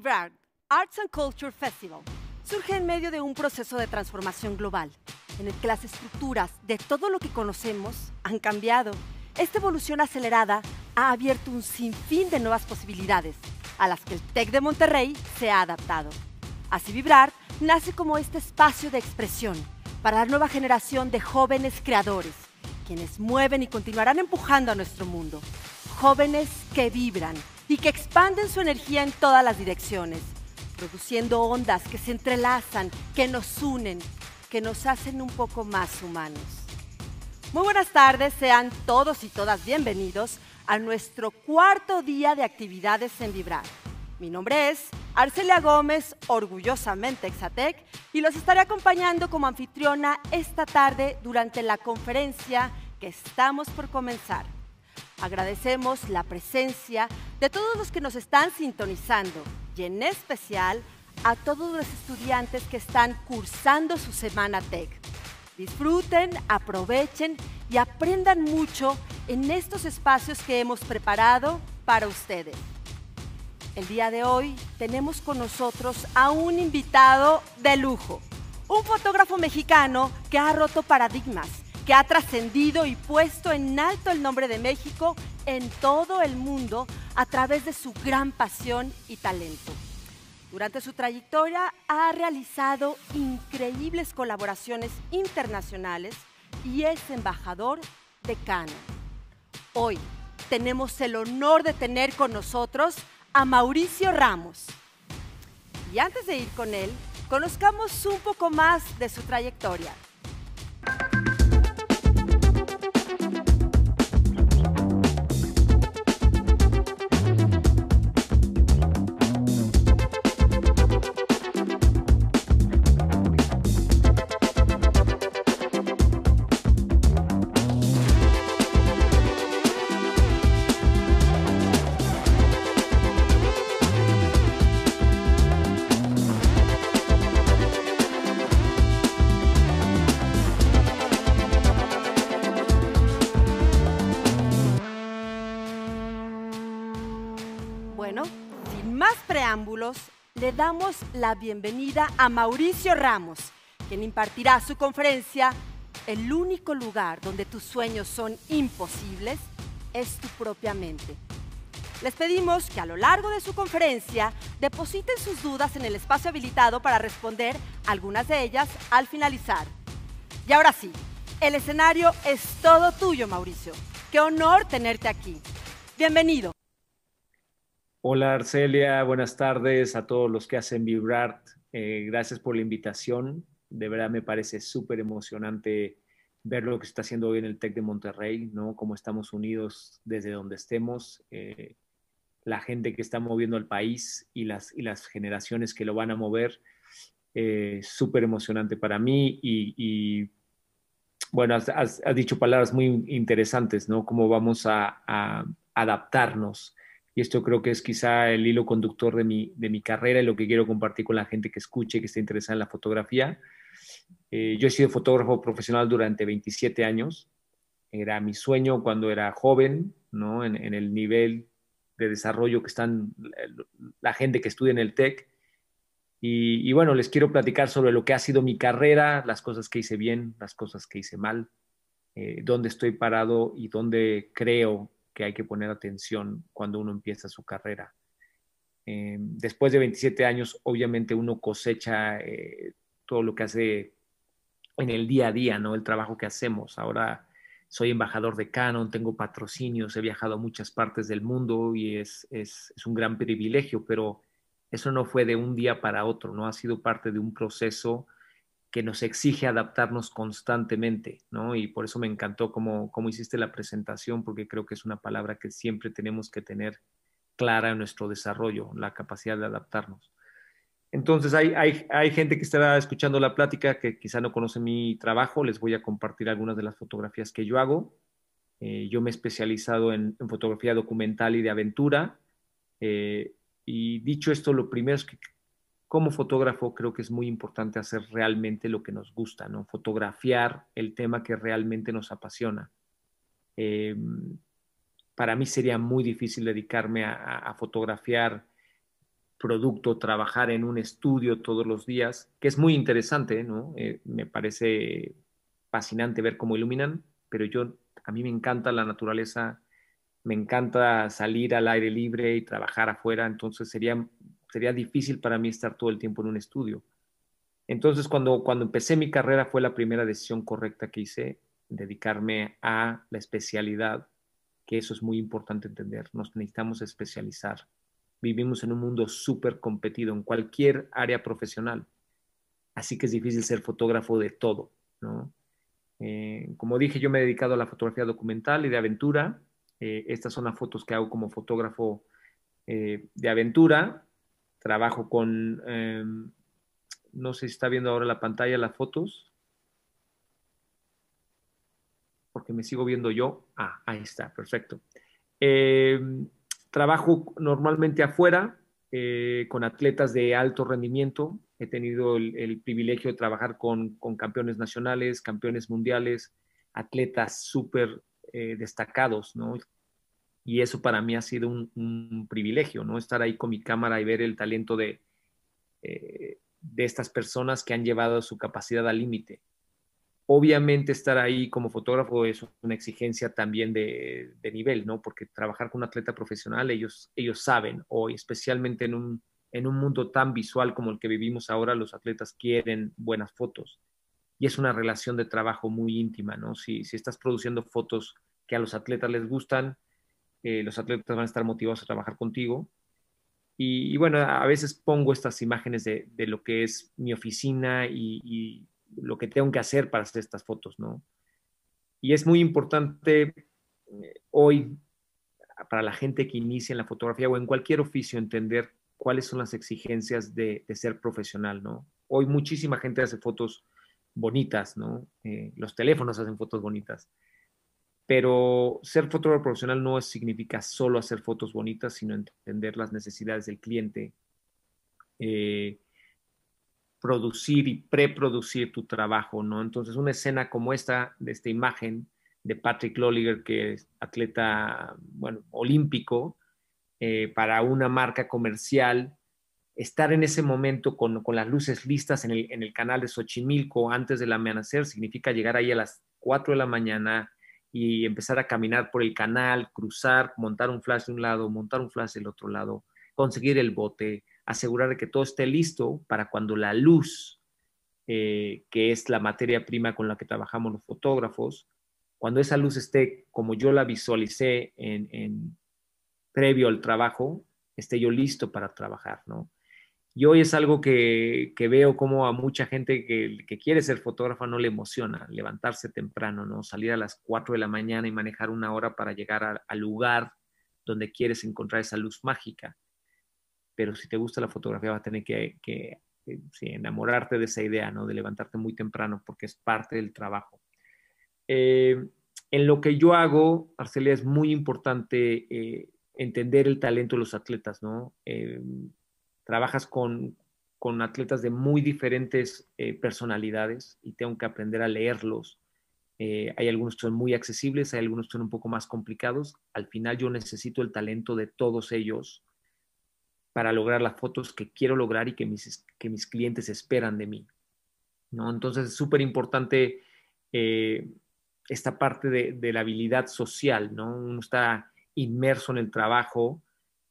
Vibrar, Arts and Culture Festival surge en medio de un proceso de transformación global, en el que las estructuras de todo lo que conocemos han cambiado. Esta evolución acelerada ha abierto un sinfín de nuevas posibilidades, a las que el TEC de Monterrey se ha adaptado. Así Vibrar nace como este espacio de expresión para la nueva generación de jóvenes creadores, quienes mueven y continuarán empujando a nuestro mundo. Jóvenes que vibran, y que expanden su energía en todas las direcciones, produciendo ondas que se entrelazan, que nos unen, que nos hacen un poco más humanos. Muy buenas tardes, sean todos y todas bienvenidos a nuestro cuarto día de actividades en Vibrar. Mi nombre es Arcelia Gómez, orgullosamente Exatec, y los estaré acompañando como anfitriona esta tarde durante la conferencia que estamos por comenzar. Agradecemos la presencia de todos los que nos están sintonizando y en especial a todos los estudiantes que están cursando su Semana Tech. Disfruten, aprovechen y aprendan mucho en estos espacios que hemos preparado para ustedes. El día de hoy tenemos con nosotros a un invitado de lujo, un fotógrafo mexicano que ha roto paradigmas ha trascendido y puesto en alto el nombre de México en todo el mundo a través de su gran pasión y talento. Durante su trayectoria ha realizado increíbles colaboraciones internacionales y es embajador de Cana. Hoy tenemos el honor de tener con nosotros a Mauricio Ramos. Y antes de ir con él, conozcamos un poco más de su trayectoria. le damos la bienvenida a Mauricio Ramos, quien impartirá su conferencia El único lugar donde tus sueños son imposibles es tu propia mente. Les pedimos que a lo largo de su conferencia depositen sus dudas en el espacio habilitado para responder algunas de ellas al finalizar. Y ahora sí, el escenario es todo tuyo, Mauricio. Qué honor tenerte aquí. Bienvenido. Hola Arcelia, buenas tardes a todos los que hacen Vibrar eh, gracias por la invitación. De verdad me parece súper emocionante ver lo que se está haciendo hoy en el TEC de Monterrey, ¿no? Cómo estamos unidos desde donde estemos, eh, la gente que está moviendo el país y las, generaciones que lo van a mover. Eh, súper emocionante para mí y, bueno, has, dicho palabras muy interesantes, ¿no? Cómo vamos a, a adaptarnos y esto creo que es quizá el hilo conductor de mi, carrera y lo que quiero compartir con la gente que escuche, y que esté interesada en la fotografía. Eh, yo he sido fotógrafo profesional durante 27 años. Era mi sueño cuando era joven, ¿no? en, el nivel de desarrollo que están eh, la gente que estudia en el TEC. Y, bueno, les quiero platicar sobre lo que ha sido mi carrera, las cosas que hice bien, las cosas que hice mal, eh, dónde estoy parado y dónde creo que hay que poner atención cuando uno empieza su carrera. Eh, después de 27 años, obviamente uno cosecha eh, todo lo que hace en el día a día, ¿no? El trabajo que hacemos. Ahora soy embajador de Canon, tengo patrocinios, he viajado a muchas partes del mundo y es, es un gran privilegio, pero eso no fue de un día para otro, ¿no? Ha sido parte de un proceso que nos exige adaptarnos constantemente, ¿no? Y por eso me encantó cómo, cómo hiciste la presentación, porque creo que es una palabra que siempre tenemos que tener clara en nuestro desarrollo, la capacidad de adaptarnos. Entonces, hay, gente que estará escuchando la plática que quizá no conoce mi trabajo. Les voy a compartir algunas de las fotografías que yo hago. Eh, yo me he especializado en, fotografía documental y de aventura. Eh, y dicho esto, lo primero es que como fotógrafo creo que es muy importante hacer realmente lo que nos gusta, ¿no? Fotografiar el tema que realmente nos apasiona. Em, para mí sería muy difícil dedicarme a, fotografiar producto, trabajar en un estudio todos los días, que es muy interesante, ¿no? Eh, me parece fascinante ver cómo iluminan, pero yo, a mí me encanta la naturaleza, me encanta salir al aire libre y trabajar afuera, entonces sería sería difícil para mí estar todo el tiempo en un estudio. Entonces, cuando, cuando empecé mi carrera fue la primera decisión correcta que hice, dedicarme a la especialidad, que eso es muy importante entender. Nos necesitamos especializar. Vivimos en un mundo súper competido en cualquier área profesional. Así que es difícil ser fotógrafo de todo, eh, como dije, yo me he dedicado a la fotografía documental y de aventura. Eh, estas son las fotos que hago como fotógrafo eh, de aventura trabajo con, em, no sé si está viendo ahora la pantalla las fotos, porque me sigo viendo yo. Ah, ahí está, perfecto. Em, trabajo normalmente afuera eh, con atletas de alto rendimiento. He tenido el, privilegio de trabajar con, con, campeones nacionales, campeones mundiales, atletas súper eh, destacados, ¿no? y eso para mí ha sido un, privilegio, ¿no? Estar ahí con mi cámara y ver el talento de, eh, de estas personas que han llevado su capacidad al límite. Obviamente estar ahí como fotógrafo es una exigencia también de, nivel, ¿no? Porque trabajar con un atleta profesional, ellos, ellos saben, hoy especialmente en un, en un mundo tan visual como el que vivimos ahora, los atletas quieren buenas fotos. Y es una relación de trabajo muy íntima, ¿no? Si, si estás produciendo fotos que a los atletas les gustan, eh, los atletas van a estar motivados a trabajar contigo. Y, bueno, a veces pongo estas imágenes de, lo que es mi oficina y, lo que tengo que hacer para hacer estas fotos, ¿no? Y es muy importante eh, hoy para la gente que inicia en la fotografía o en cualquier oficio entender cuáles son las exigencias de, ser profesional, ¿no? Hoy muchísima gente hace fotos bonitas, ¿no? Eh, los teléfonos hacen fotos bonitas pero ser fotógrafo profesional no significa solo hacer fotos bonitas, sino entender las necesidades del cliente, eh, producir y preproducir tu trabajo, ¿no? Entonces, una escena como esta, de esta imagen de Patrick Lolliger, que es atleta, bueno, olímpico, eh, para una marca comercial, estar en ese momento con, las luces listas en el, en el, canal de Xochimilco antes del amanecer significa llegar ahí a las 4 de la mañana, y empezar a caminar por el canal, cruzar, montar un flash de un lado, montar un flash del otro lado, conseguir el bote, asegurar de que todo esté listo para cuando la luz, eh, que es la materia prima con la que trabajamos los fotógrafos, cuando esa luz esté como yo la visualicé en, previo al trabajo, esté yo listo para trabajar, ¿no? Y hoy es algo que, veo como a mucha gente que, quiere ser fotógrafa no le emociona levantarse temprano, ¿no? Salir a las 4 de la mañana y manejar una hora para llegar al lugar donde quieres encontrar esa luz mágica. Pero si te gusta la fotografía vas a tener que, eh, enamorarte de esa idea, ¿no? De levantarte muy temprano porque es parte del trabajo. Eh, en lo que yo hago, Arcelia, es muy importante eh, entender el talento de los atletas, ¿no? trabajas con, atletas de muy diferentes eh, personalidades y tengo que aprender a leerlos. Eh, hay algunos que son muy accesibles, hay algunos que son un poco más complicados. Al final yo necesito el talento de todos ellos para lograr las fotos que quiero lograr y que mis, que mis clientes esperan de mí. ¿no? Entonces es súper importante eh, esta parte de, la habilidad social, ¿no? Uno está inmerso en el trabajo,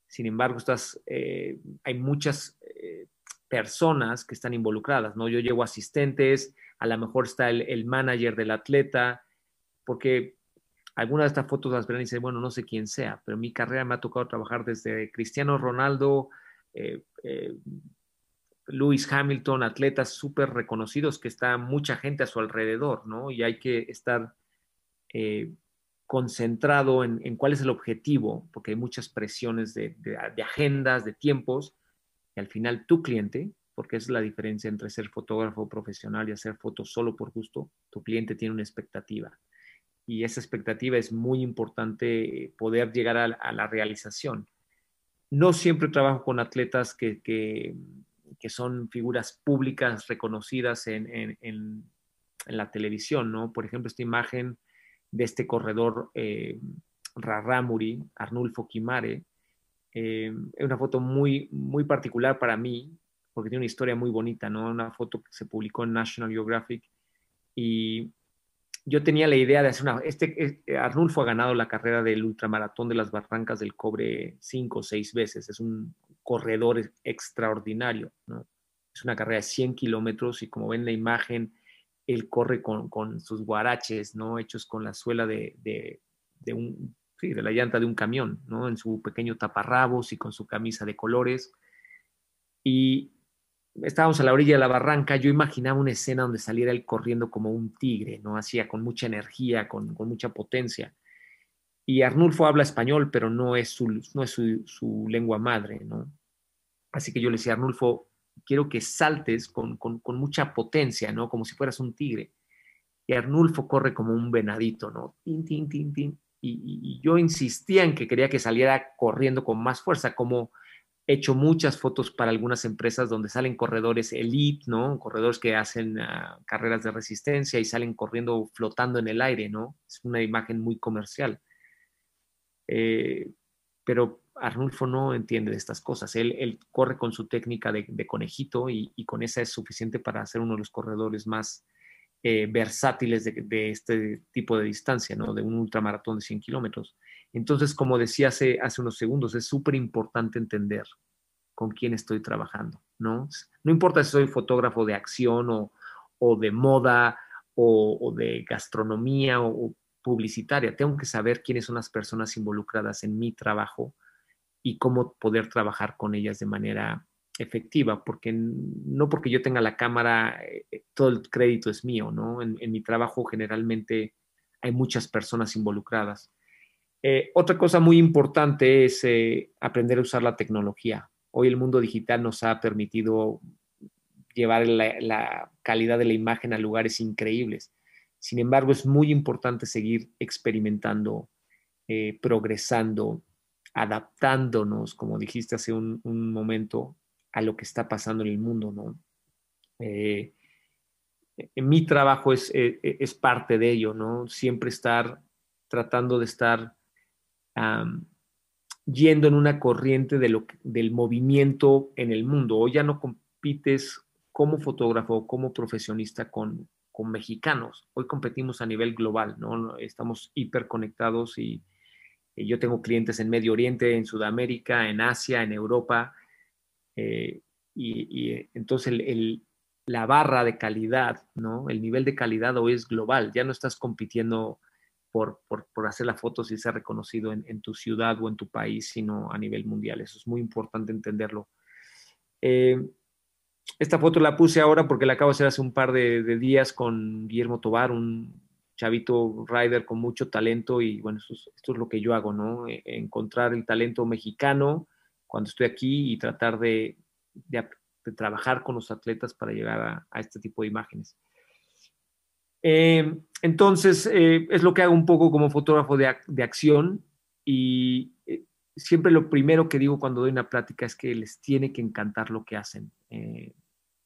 sin embargo, eh, hay muchas eh, personas que están involucradas, ¿no? Yo llevo asistentes, a lo mejor está el, manager del atleta, porque algunas de estas fotos las verán y dicen, bueno, no sé quién sea, pero mi carrera me ha tocado trabajar desde Cristiano Ronaldo, eh, Lewis Hamilton, atletas súper reconocidos que está mucha gente a su alrededor, ¿no? Y hay que estar concentrado en, cuál es el objetivo, porque hay muchas presiones de, agendas, de tiempos, y al final tu cliente, porque es la diferencia entre ser fotógrafo profesional y hacer fotos solo por gusto, tu cliente tiene una expectativa. Y esa expectativa es muy importante eh, poder llegar a, la realización. No siempre trabajo con atletas que, son figuras públicas reconocidas en, en la televisión, ¿no? Por ejemplo, esta imagen de este corredor eh, Arnulfo Quimare. Eh, es una foto muy, muy particular para mí, porque tiene una historia muy bonita, ¿no? Una foto que se publicó en National Geographic y yo tenía la idea de hacer una... Este, eh, Arnulfo ha ganado la carrera del ultramaratón de las Barrancas del Cobre cinco o seis veces, es un corredor extraordinario, ¿no? Es una carrera de 100 kilómetros y como ven la imagen, él corre con, sus guaraches, ¿no? Hechos con la suela de, de, un, de la llanta de un camión, ¿no? En su pequeño taparrabos y con su camisa de colores. Y estábamos a la orilla de la barranca, yo imaginaba una escena donde saliera él corriendo como un tigre, ¿no? Hacía con mucha energía, con, mucha potencia. Y Arnulfo habla español, pero no es, su, no es su, su lengua madre, ¿no? Así que yo le decía, Arnulfo, quiero que saltes con, con, mucha potencia, ¿no? Como si fueras un tigre. Y Arnulfo corre como un venadito, ¿no? Tin, tin, tin, tin. Y, yo insistía en que quería que saliera corriendo con más fuerza, como he hecho muchas fotos para algunas empresas donde salen corredores elite, ¿no? Corredores que hacen ah, carreras de resistencia y salen corriendo flotando en el aire, ¿no? Es una imagen muy comercial. Eh, pero Arnulfo no entiende de estas cosas. Él, corre con su técnica de, conejito y, con esa es suficiente para ser uno de los corredores más eh, versátiles de, este tipo de distancia, ¿no? de un ultramaratón de 100 kilómetros. Entonces, como decía hace, unos segundos, es súper importante entender con quién estoy trabajando. No, no importa si soy fotógrafo de acción o, de moda o, de gastronomía o publicitaria, tengo que saber quiénes son las personas involucradas en mi trabajo y cómo poder trabajar con ellas de manera efectiva, porque no porque yo tenga la cámara, eh, eh, todo el crédito es mío, ¿no? En, mi trabajo generalmente hay muchas personas involucradas. Eh, otra cosa muy importante es aprender a usar la tecnología. Hoy el mundo digital nos ha permitido llevar la, calidad de la imagen a lugares increíbles. Sin embargo, es muy importante seguir experimentando, progresando, adaptándonos, como dijiste hace un, momento, a lo que está pasando en el mundo, ¿no? Eh, eh, mi trabajo es, eh, es, parte de ello, ¿no? Siempre estar tratando de estar yendo en una corriente de lo, del movimiento en el mundo. Hoy ya no compites como fotógrafo o como profesionista con, con mexicanos. Hoy competimos a nivel global, ¿no? Estamos hiperconectados y eh, yo tengo clientes en Medio Oriente, en Sudamérica, en Asia, en Europa. Eh, y, eh, entonces la barra de calidad, ¿no? El nivel de calidad hoy es global. Ya no estás compitiendo por, hacer la foto si ha reconocido en, tu ciudad o en tu país, sino a nivel mundial. Eso es muy importante entenderlo. esta foto la puse ahora porque la acabo de hacer hace un par de, de días con Guillermo Tobar, un chavito rider con mucho talento y bueno, esto es, lo que yo hago, ¿no? E, encontrar el talento mexicano cuando estoy aquí y tratar de, trabajar con los atletas para llegar a, este tipo de imágenes. Eh, entonces, eh, es lo que hago un poco como fotógrafo de, acción y eh, siempre lo primero que digo cuando doy una plática es que les tiene que encantar lo que hacen.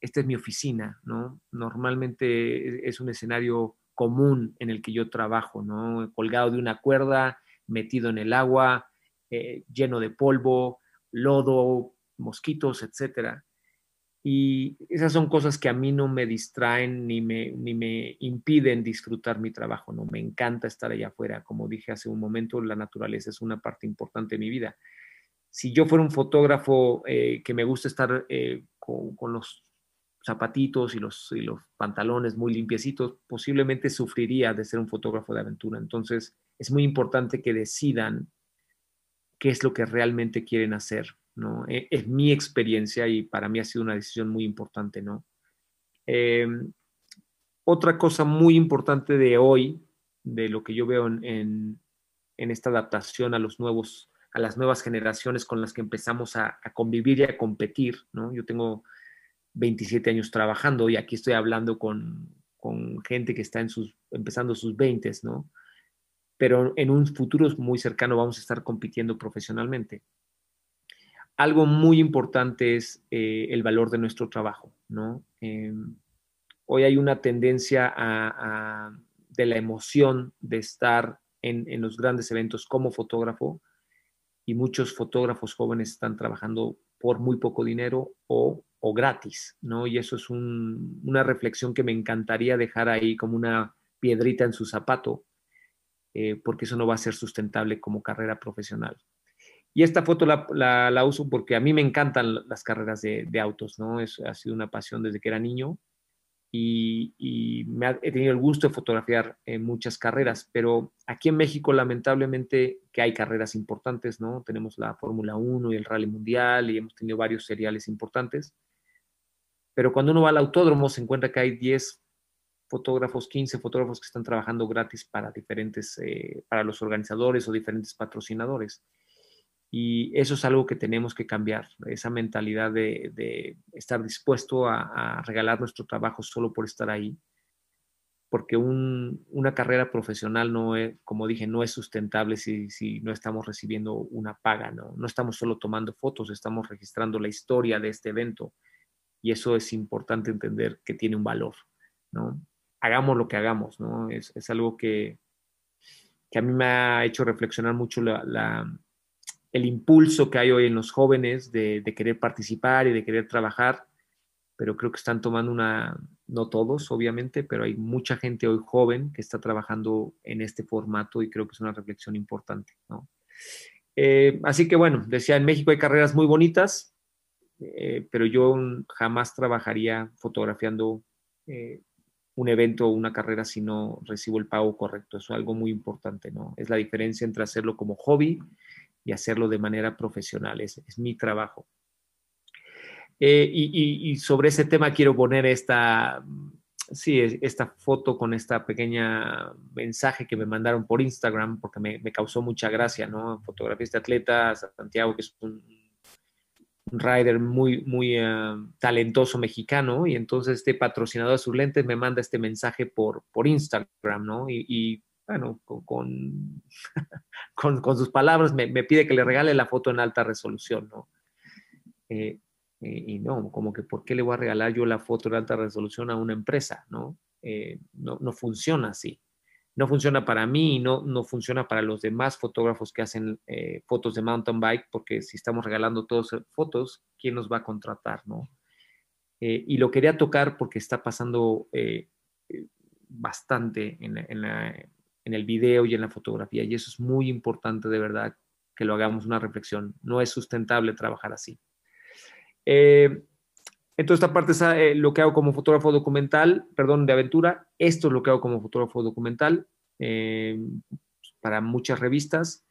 esta es mi oficina, ¿no? Normalmente es un escenario común en el que yo trabajo, ¿no? Colgado de una cuerda, metido en el agua, eh, lleno de polvo, lodo, mosquitos, etcétera. Y esas son cosas que a mí no me distraen ni me, impiden disfrutar mi trabajo, ¿no? Me encanta estar allá afuera. Como dije hace un momento, la naturaleza es una parte importante de mi vida. Si yo fuera un fotógrafo eh, que me gusta estar eh, con, los zapatitos y los, los pantalones muy limpiecitos, posiblemente sufriría de ser un fotógrafo de aventura. Entonces, es muy importante que decidan qué es lo que realmente quieren hacer. ¿no? E, es, mi experiencia y para mí ha sido una decisión muy importante. ¿no? Em, otra cosa muy importante de hoy, de lo que yo veo en, esta adaptación a los nuevos a las nuevas generaciones con las que empezamos a, convivir y a competir, Yo tengo 27 años trabajando y aquí estoy hablando con, con gente que está en sus, empezando sus 20, ¿no? Pero en un futuro muy cercano vamos a estar compitiendo profesionalmente. Algo muy importante es eh, el valor de nuestro trabajo, ¿no? Eh, hoy hay una tendencia a, a, de la emoción de estar en, en los grandes eventos como fotógrafo y muchos fotógrafos jóvenes están trabajando por muy poco dinero o o gratis, ¿no? Y eso es una reflexión que me encantaría dejar ahí como una piedrita en su zapato, eh, porque eso no va a ser sustentable como carrera profesional. Y esta foto la, uso porque a mí me encantan las carreras de, autos, ¿no? Es, ha sido una pasión desde que era niño y, he tenido el gusto de fotografiar eh, muchas carreras, pero aquí en México lamentablemente que hay carreras importantes, ¿no? Tenemos la Fórmula 1 y el Rally Mundial y hemos tenido varios seriales importantes pero cuando uno va al autódromo se encuentra que hay 10 fotógrafos, 15 fotógrafos que están trabajando gratis para diferentes, eh, para los organizadores o diferentes patrocinadores. Y eso es algo que tenemos que cambiar, esa mentalidad de, estar dispuesto a, regalar nuestro trabajo solo por estar ahí, porque una carrera profesional no es, como dije, no es sustentable si, no estamos recibiendo una paga, no estamos solo tomando fotos, estamos registrando la historia de este evento, y eso es importante entender que tiene un valor, ¿no? Hagamos lo que hagamos, ¿no? Es, algo que, que, a mí me ha hecho reflexionar mucho el impulso que hay hoy en los jóvenes de, querer participar y de querer trabajar, pero creo que están tomando una, no todos, obviamente, pero hay mucha gente hoy joven que está trabajando en este formato y creo que es una reflexión importante, ¿no? Eh, así que bueno, decía, en México hay carreras muy bonitas, eh, pero yo jamás trabajaría fotografiando eh, un evento o una carrera si no recibo el pago correcto. Eso es algo muy importante, ¿no? Es la diferencia entre hacerlo como hobby y hacerlo de manera profesional. Es, mi trabajo. Eh, y, sobre ese tema quiero poner esta, sí, esta foto con esta pequeña mensaje que me mandaron por Instagram porque me, causó mucha gracia, ¿no? Fotografías de atletas, Santiago, que es un rider muy, muy eh, talentoso mexicano y entonces este patrocinador de sus lentes me manda este mensaje por, por Instagram, ¿no? Y, bueno, con, con, sus palabras me, pide que le regale la foto en alta resolución, ¿no? Eh, eh, y, no, como que ¿por qué le voy a regalar yo la foto en alta resolución a una empresa, ¿no? no, no funciona así no funciona para mí y no, no funciona para los demás fotógrafos que hacen eh, fotos de mountain bike, porque si estamos regalando todos eh, fotos, ¿quién nos va a contratar? ¿no? Eh, y lo quería tocar porque está pasando bastante en, en, el video y en la fotografía, y eso es muy importante de verdad que lo hagamos una reflexión. No es sustentable trabajar así. Entonces, esta parte es ah, eh, lo que hago como fotógrafo documental, perdón, de aventura. Esto es lo que hago como fotógrafo documental eh, para muchas revistas.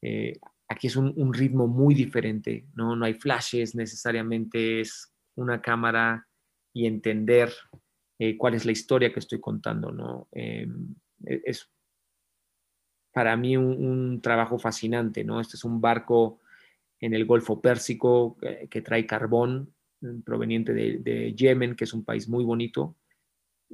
Eh, aquí es un, ritmo muy diferente, ¿no? no hay flashes necesariamente, es una cámara y entender cuál es la historia que estoy contando. ¿no? Em, e, es para mí un, trabajo fascinante. ¿no? Este es un barco en el Golfo Pérsico que trae carbón proveniente de, Yemen, que es un país muy bonito,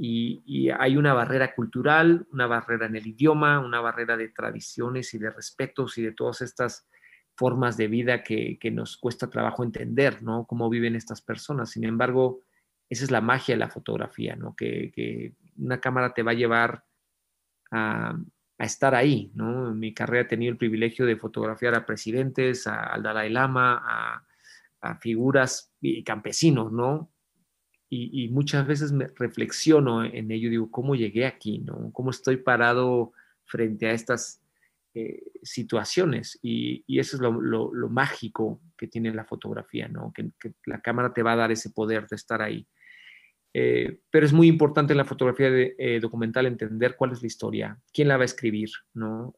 y, hay una barrera cultural, una barrera en el idioma, una barrera de tradiciones y de respetos y de todas estas formas de vida que, nos cuesta trabajo entender, ¿no? Cómo viven estas personas. Sin embargo, esa es la magia de la fotografía, ¿no? Que, una cámara te va a llevar a, estar ahí, ¿no? En mi carrera he tenido el privilegio de fotografiar a presidentes, a, al Dalai Lama, a, a figuras y eh, campesinos, ¿no? Y, muchas veces me reflexiono en ello, digo, ¿cómo llegué aquí, ¿no? ¿Cómo estoy parado frente a estas eh, situaciones? Y, eso es lo, mágico que tiene la fotografía, ¿no? Que, la cámara te va a dar ese poder de estar ahí. Eh, pero es muy importante en la fotografía de, documental entender cuál es la historia, quién la va a escribir, ¿no?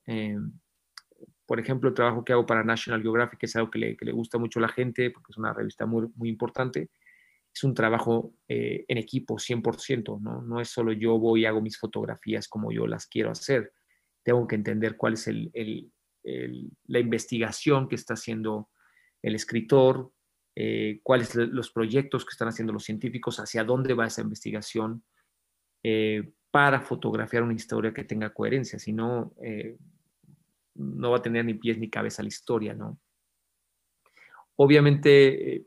por ejemplo, el trabajo que hago para National Geographic, que es algo que le, gusta mucho a la gente, porque es una revista muy, muy importante, es un trabajo eh, en equipo, 100%, ¿no? No es solo yo voy y hago mis fotografías como yo las quiero hacer. Tengo que entender cuál es la investigación que está haciendo el escritor, eh, cuáles los proyectos que están haciendo los científicos, hacia dónde va esa investigación eh, para fotografiar una historia que tenga coherencia. Si no, eh, no va a tener ni pies ni cabeza la historia, ¿no? Obviamente, eh,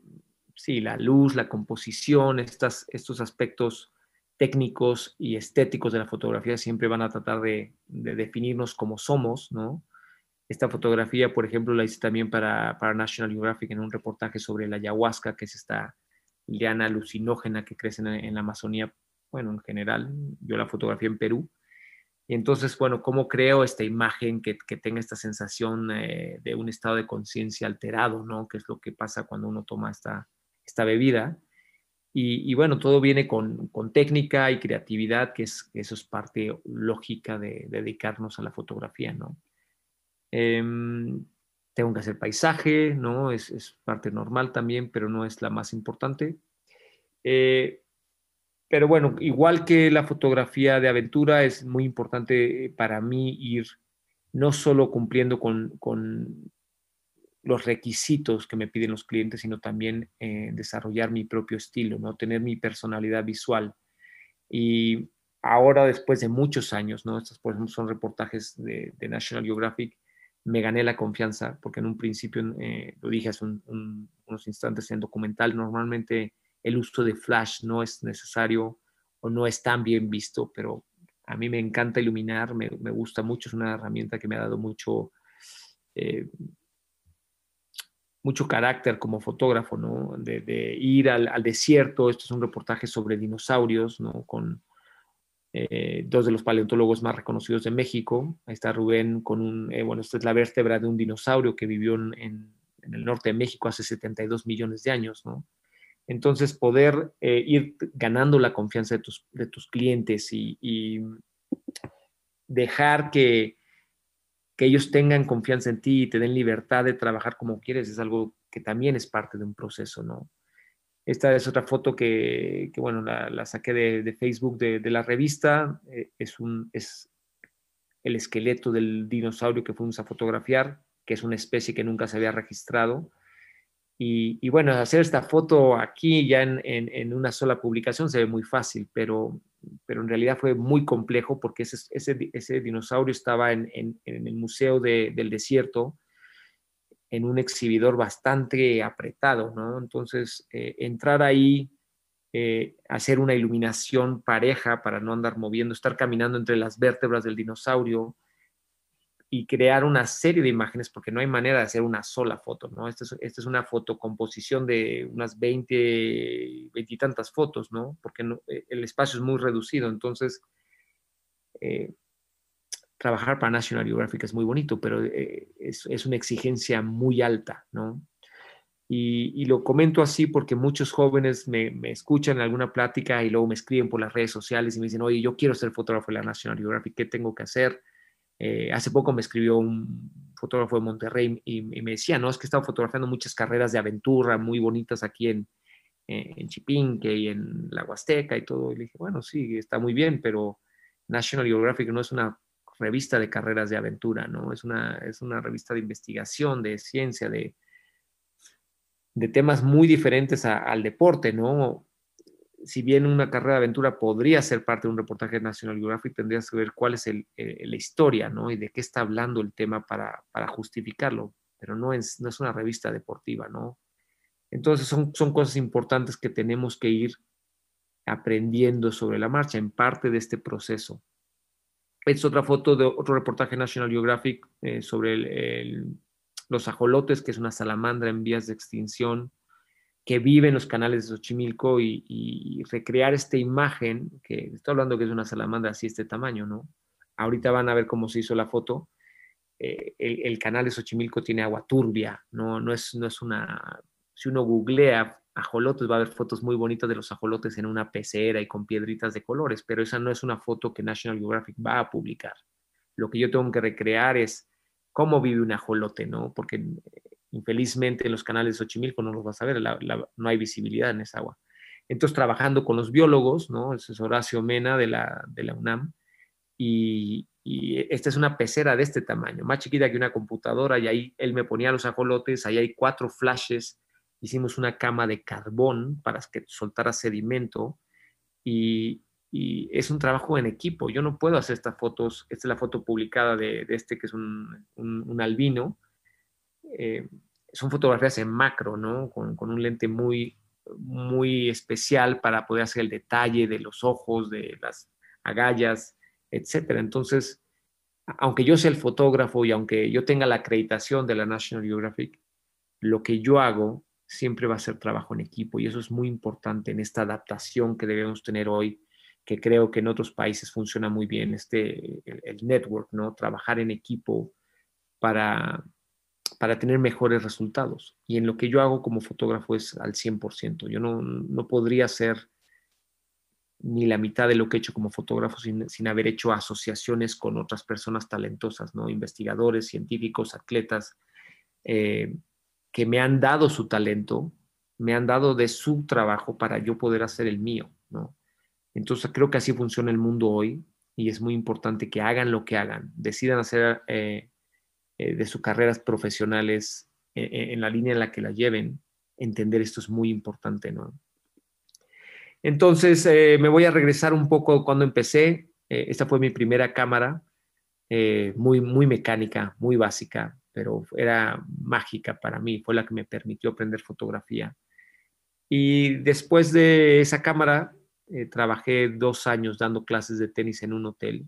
sí, la luz, la composición, estos aspectos técnicos y estéticos de la fotografía siempre van a tratar de, definirnos como somos, ¿no? Esta fotografía, por ejemplo, la hice también para, para, National Geographic en un reportaje sobre la ayahuasca, que es esta liana alucinógena que crece en, en la Amazonía, bueno, en general. Yo la fotografía en Perú y entonces, bueno, ¿cómo creo esta imagen que, que tenga esta sensación eh, de un estado de conciencia alterado, ¿no? Que es lo que pasa cuando uno toma esta, esta bebida. Y, bueno, todo viene con, con técnica y creatividad, que, es, eso es parte lógica de, dedicarnos a la fotografía, ¿no? Em, tengo que hacer paisaje, ¿no? Es, es, parte normal también, pero no es la más importante. Eh, pero bueno, igual que la fotografía de aventura, es muy importante eh, para mí ir no solo cumpliendo con, los requisitos que me piden los clientes, sino también eh, desarrollar mi propio estilo, ¿no? tener mi personalidad visual. Y ahora, después de muchos años, ¿no? estos por ejemplo, son reportajes de, National Geographic, me gané la confianza, porque en un principio, eh, lo dije hace unos instantes, en documental normalmente el uso de flash no es necesario o no es tan bien visto, pero a mí me encanta iluminar, me, gusta mucho, es una herramienta que me ha dado mucho, eh, mucho carácter como fotógrafo, ¿no? De, ir al, desierto, esto es un reportaje sobre dinosaurios, ¿no? Con eh, dos de los paleontólogos más reconocidos de México. Ahí está Rubén con un, eh, bueno, esta es la vértebra de un dinosaurio que vivió en, en, el norte de México hace 72 millones de años, ¿no? Entonces, poder eh, ir ganando la confianza de tus, clientes y, dejar que, que, ellos tengan confianza en ti y te den libertad de trabajar como quieres es algo que también es parte de un proceso, ¿no? Esta es otra foto que, bueno, la, saqué de, Facebook de, de, la revista. Eh, es, un, es el esqueleto del dinosaurio que fuimos a fotografiar, que es una especie que nunca se había registrado y, bueno, hacer esta foto aquí ya en, una sola publicación se ve muy fácil, pero, pero en realidad fue muy complejo porque ese, ese, dinosaurio estaba en, el Museo del Desierto, en un exhibidor bastante apretado, ¿no? Entonces, eh, entrar ahí, eh, hacer una iluminación pareja para no andar moviendo, estar caminando entre las vértebras del dinosaurio, y crear una serie de imágenes porque no hay manera de hacer una sola foto, ¿no? Esta es, es una fotocomposición de unas 20, 20 tantas fotos, ¿no? Porque eh, el espacio es muy reducido, entonces eh, trabajar para National Geographic es muy bonito, pero eh, es, una exigencia muy alta, ¿no? Y, lo comento así porque muchos jóvenes me, me, escuchan en alguna plática y luego me escriben por las redes sociales y me dicen, oye, yo quiero ser fotógrafo de la National Geographic, ¿qué tengo que hacer? Eh, hace poco me escribió un fotógrafo de Monterrey y, me decía, no, es que he estado fotografiando muchas carreras de aventura muy bonitas aquí en, Chipinque y en la Huasteca y todo. Y le dije, bueno, sí, está muy bien, pero National Geographic no es una revista de carreras de aventura, ¿no? Es una, es una revista de investigación, de ciencia, de, de temas muy diferentes al deporte, ¿no? si bien una carrera de aventura podría ser parte de un reportaje de National Geographic, tendrías que ver cuál es eh, la historia, ¿no? Y de qué está hablando el tema para, justificarlo, pero no es, una revista deportiva, ¿no? Entonces son, cosas importantes que tenemos que ir aprendiendo sobre la marcha, en parte de este proceso. Es otra foto de otro reportaje National Geographic eh, sobre los ajolotes, que es una salamandra en vías de extinción que vive en los canales de Xochimilco y, recrear esta imagen, que estoy hablando que es una salamandra así, este tamaño, ¿no? Ahorita van a ver cómo se hizo la foto. Eh, el, canal de Xochimilco tiene agua turbia, ¿no? No es, no es una... Si uno googlea ajolotes, va a haber fotos muy bonitas de los ajolotes en una pecera y con piedritas de colores, pero esa no es una foto que National Geographic va a publicar. Lo que yo tengo que recrear es cómo vive un ajolote, ¿no? Porque Infelizmente en los canales de Xochimilco no los vas a ver, no hay visibilidad en esa agua. Entonces, trabajando con los biólogos, ¿no? Ese es Horacio Mena de la, UNAM, y, esta es una pecera de este tamaño, más chiquita que una computadora, y ahí él me ponía los ajolotes, ahí hay cuatro flashes, hicimos una cama de carbón para que soltara sedimento, y, es un trabajo en equipo. Yo no puedo hacer estas fotos, esta es la foto publicada de, este que es un, albino, eh, son fotografías en macro, ¿no? Con, un lente muy, muy especial para poder hacer el detalle de los ojos, de las agallas, etcétera. Entonces, aunque yo sea el fotógrafo y aunque yo tenga la acreditación de la National Geographic, lo que yo hago siempre va a ser trabajo en equipo y eso es muy importante en esta adaptación que debemos tener hoy, que creo que en otros países funciona muy bien, este, el, el network, ¿no? Trabajar en equipo para, para tener mejores resultados. Y en lo que yo hago como fotógrafo es al 100%. Yo no, no podría hacer ni la mitad de lo que he hecho como fotógrafo sin, haber hecho asociaciones con otras personas talentosas, ¿no? Investigadores, científicos, atletas, eh, que me han dado su talento, me han dado de su trabajo para yo poder hacer el mío, ¿no? Entonces creo que así funciona el mundo hoy y es muy importante que hagan lo que hagan, decidan hacer eh, eh, de sus carreras profesionales e, e, en, la línea en la que la lleven. Entender esto es muy importante, ¿no? Entonces, eh, me voy a regresar un poco cuando empecé. Eh, esta fue mi primera cámara, muy, muy mecánica, muy básica, pero era mágica para mí. Fue la que me permitió aprender fotografía. Y después de esa cámara, trabajé dos años dando clases de tenis en un hotel.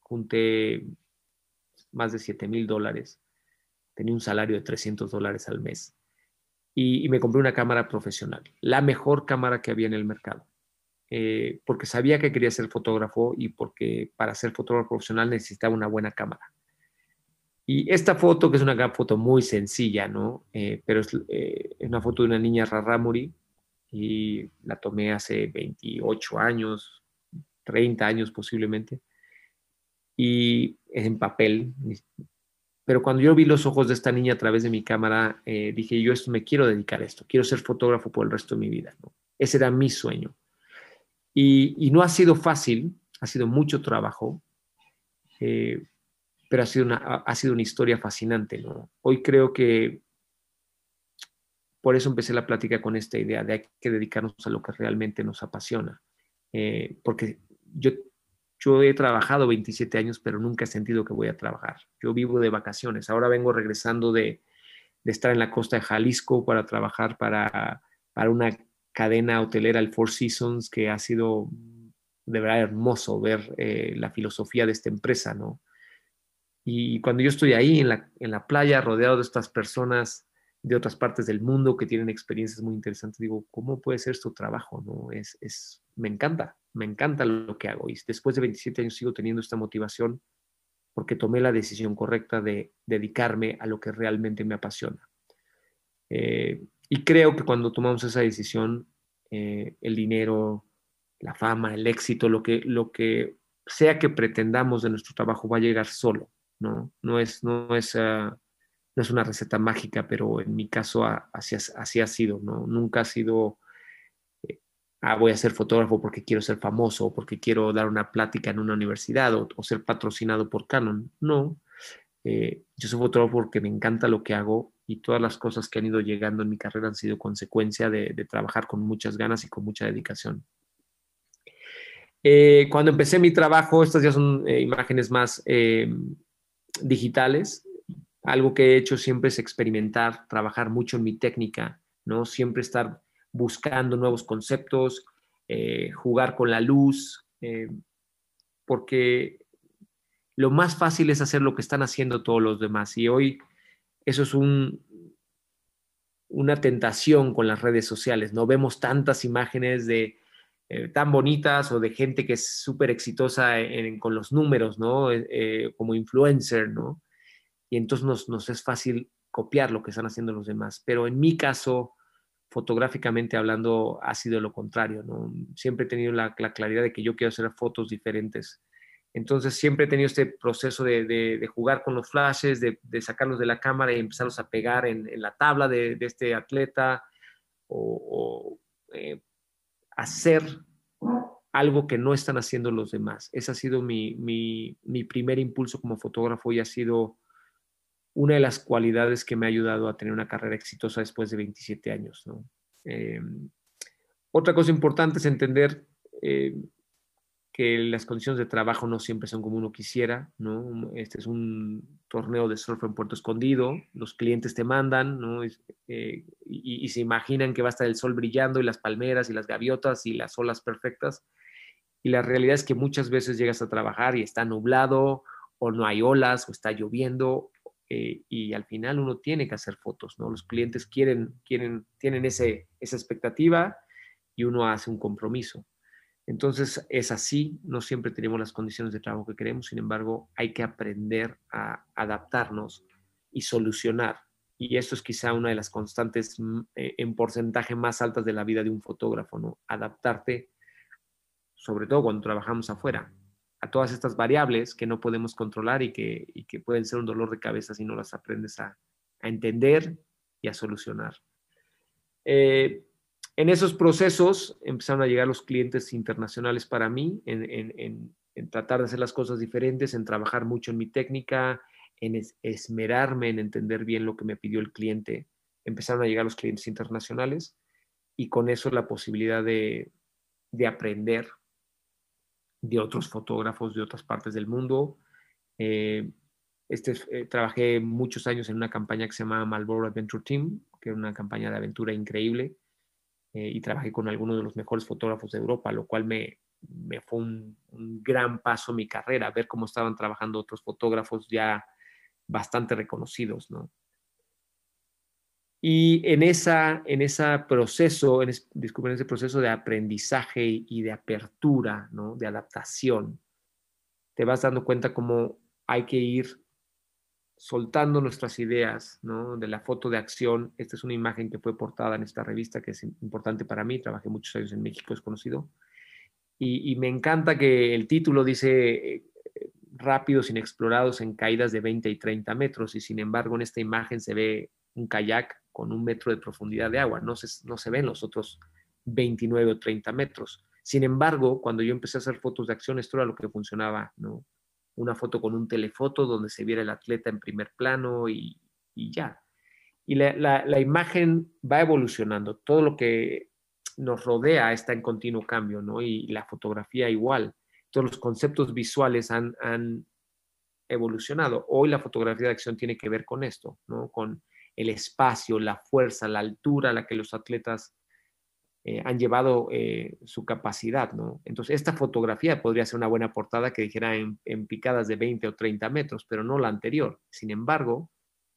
Junté más de 7 mil dólares. Tenía un salario de 300 dólares al mes. Y, me compré una cámara profesional, la mejor cámara que había en el mercado. Eh, porque sabía que quería ser fotógrafo y porque para ser fotógrafo profesional necesitaba una buena cámara. Y esta foto, que es una foto muy sencilla, ¿no? Eh, pero eh, es una foto de una niña Raramuri y la tomé hace 28 años, 30 años posiblemente y en papel. Pero cuando yo vi los ojos de esta niña a través de mi cámara, eh, dije, yo esto, me quiero dedicar a esto, quiero ser fotógrafo por el resto de mi vida. Ese era mi sueño. Y, y, no ha sido fácil, ha sido mucho trabajo, eh, pero ha sido, una, ha sido una historia fascinante. Hoy creo que por eso empecé la plática con esta idea de hay que dedicarnos a lo que realmente nos apasiona. Eh, porque yo yo he trabajado 27 años, pero nunca he sentido que voy a trabajar. Yo vivo de vacaciones. Ahora vengo regresando de, estar en la costa de Jalisco para trabajar para, una cadena hotelera, el Four Seasons, que ha sido de verdad hermoso ver eh, la filosofía de esta empresa, ¿no? Y cuando yo estoy ahí en la playa rodeado de estas personas de otras partes del mundo que tienen experiencias muy interesantes. Digo, ¿cómo puede ser su trabajo? No? Es, es, me encanta, me encanta lo que hago. Y después de 27 años sigo teniendo esta motivación porque tomé la decisión correcta de dedicarme a lo que realmente me apasiona. Eh, y creo que cuando tomamos esa decisión, eh, el dinero, la fama, el éxito, lo que, lo que sea que pretendamos de nuestro trabajo va a llegar solo, ¿no? No es, no es ah, no es una receta mágica, pero en mi caso así, así ha sido, ¿no? Nunca ha sido, eh, ah, voy a ser fotógrafo porque quiero ser famoso o porque quiero dar una plática en una universidad o, ser patrocinado por Canon. No, eh, yo soy fotógrafo porque me encanta lo que hago y todas las cosas que han ido llegando en mi carrera han sido consecuencia de, trabajar con muchas ganas y con mucha dedicación. Eh, cuando empecé mi trabajo, estas ya son imágenes más digitales, algo que he hecho siempre es experimentar, trabajar mucho en mi técnica, ¿no? Siempre estar buscando nuevos conceptos, eh, jugar con la luz, eh, porque lo más fácil es hacer lo que están haciendo todos los demás. Y hoy eso es una tentación con las redes sociales, ¿no? Vemos tantas imágenes de eh, tan bonitas o de gente que es súper exitosa con los números, ¿no? como influencer, ¿no? y entonces nos, es fácil copiar lo que están haciendo los demás. Pero en mi caso, fotográficamente hablando, ha sido lo contrario. ¿no? Siempre he tenido la, claridad de que yo quiero hacer fotos diferentes. Entonces siempre he tenido este proceso de, jugar con los flashes, de, sacarlos de la cámara y empezarlos a pegar en, la tabla de, este atleta o, eh, hacer algo que no están haciendo los demás. Ese ha sido mi primer impulso como fotógrafo y ha sido una de las cualidades que me ha ayudado a tener una carrera exitosa después de 27 años. Eh, otra cosa importante es entender eh, que las condiciones de trabajo no siempre son como uno quisiera. Este es un torneo de surf en Puerto Escondido, los clientes te mandan eh, y, y, se imaginan que va a estar el sol brillando y las palmeras y las gaviotas y las olas perfectas. Y la realidad es que muchas veces llegas a trabajar y está nublado o no hay olas o está lloviendo eh, y al final uno tiene que hacer fotos, ¿no? Los clientes quieren, tienen ese, esa expectativa y uno hace un compromiso. Entonces es así, no siempre tenemos las condiciones de trabajo que queremos, sin embargo hay que aprender a adaptarnos y solucionar. Y esto es quizá una de las constantes mm, eh, en porcentaje más altas de la vida de un fotógrafo, ¿no? Adaptarte, sobre todo cuando trabajamos afuera, a todas estas variables que no podemos controlar y que, pueden ser un dolor de cabeza si no las aprendes a, entender y a solucionar. Eh, en esos procesos empezaron a llegar los clientes internacionales para mí, en, tratar de hacer las cosas diferentes, en trabajar mucho en mi técnica, en esmerarme, en entender bien lo que me pidió el cliente. Empezaron a llegar los clientes internacionales y con eso la posibilidad de, de aprender de otros fotógrafos de otras partes del mundo. Eh, este, eh, trabajé muchos años en una campaña que se llama Marlboro Adventure Team, que era una campaña de aventura increíble, eh, y trabajé con algunos de los mejores fotógrafos de Europa, lo cual me, fue un, un, gran paso en mi carrera, ver cómo estaban trabajando otros fotógrafos ya bastante reconocidos, ¿no? Y en, esa, en, ese proceso, en, ese, proceso de aprendizaje y de apertura, de adaptación, te vas dando cuenta cómo hay que ir soltando nuestras ideas de la foto de acción. Esta es una imagen que fue portada en esta revista que es importante para mí. Trabajé muchos años en México, es conocido. Y, y me encanta que el título dice eh, rápidos inexplorados en caídas de 20 y 30 metros y sin embargo en esta imagen se ve un kayak con un metro de profundidad de agua, no se, no se ven los otros 29 o 30 metros. Sin embargo, cuando yo empecé a hacer fotos de acción, esto era lo que funcionaba, ¿no? Una foto con un telefoto donde se viera el atleta en primer plano y, ya. Y la, imagen va evolucionando, todo lo que nos rodea está en continuo cambio, ¿no? Y la fotografía igual. Todos los conceptos visuales han, han, evolucionado. Hoy la fotografía de acción tiene que ver con esto, ¿no? Con el espacio, la fuerza, la altura a la que los atletas eh, han llevado eh, su capacidad, Entonces, esta fotografía podría ser una buena portada que dijera en, picadas de 20 o 30 metros, pero no la anterior. Sin embargo,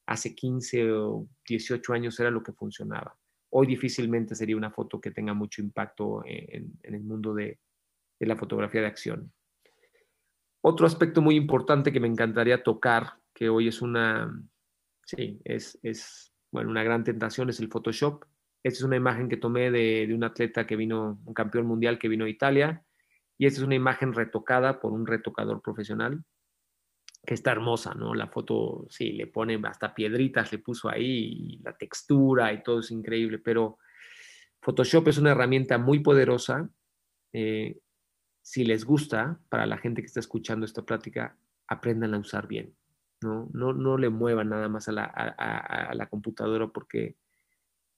hace 15 o 18 años era lo que funcionaba. Hoy difícilmente sería una foto que tenga mucho impacto eh, en, el mundo de la fotografía de acción. Otro aspecto muy importante que me encantaría tocar, que hoy es una, Sí, es, bueno, una gran tentación, es el Photoshop. Esta es una imagen que tomé de, un atleta que vino, un campeón mundial que vino a Italia. Y esta es una imagen retocada por un retocador profesional, que está hermosa, ¿no? La foto, sí, le pone hasta piedritas, le puso ahí, la textura y todo es increíble, pero Photoshop es una herramienta muy poderosa. Eh, si les gusta, para la gente que está escuchando esta plática, aprendan a usar bien. ¿no? le muevan nada más a la, computadora porque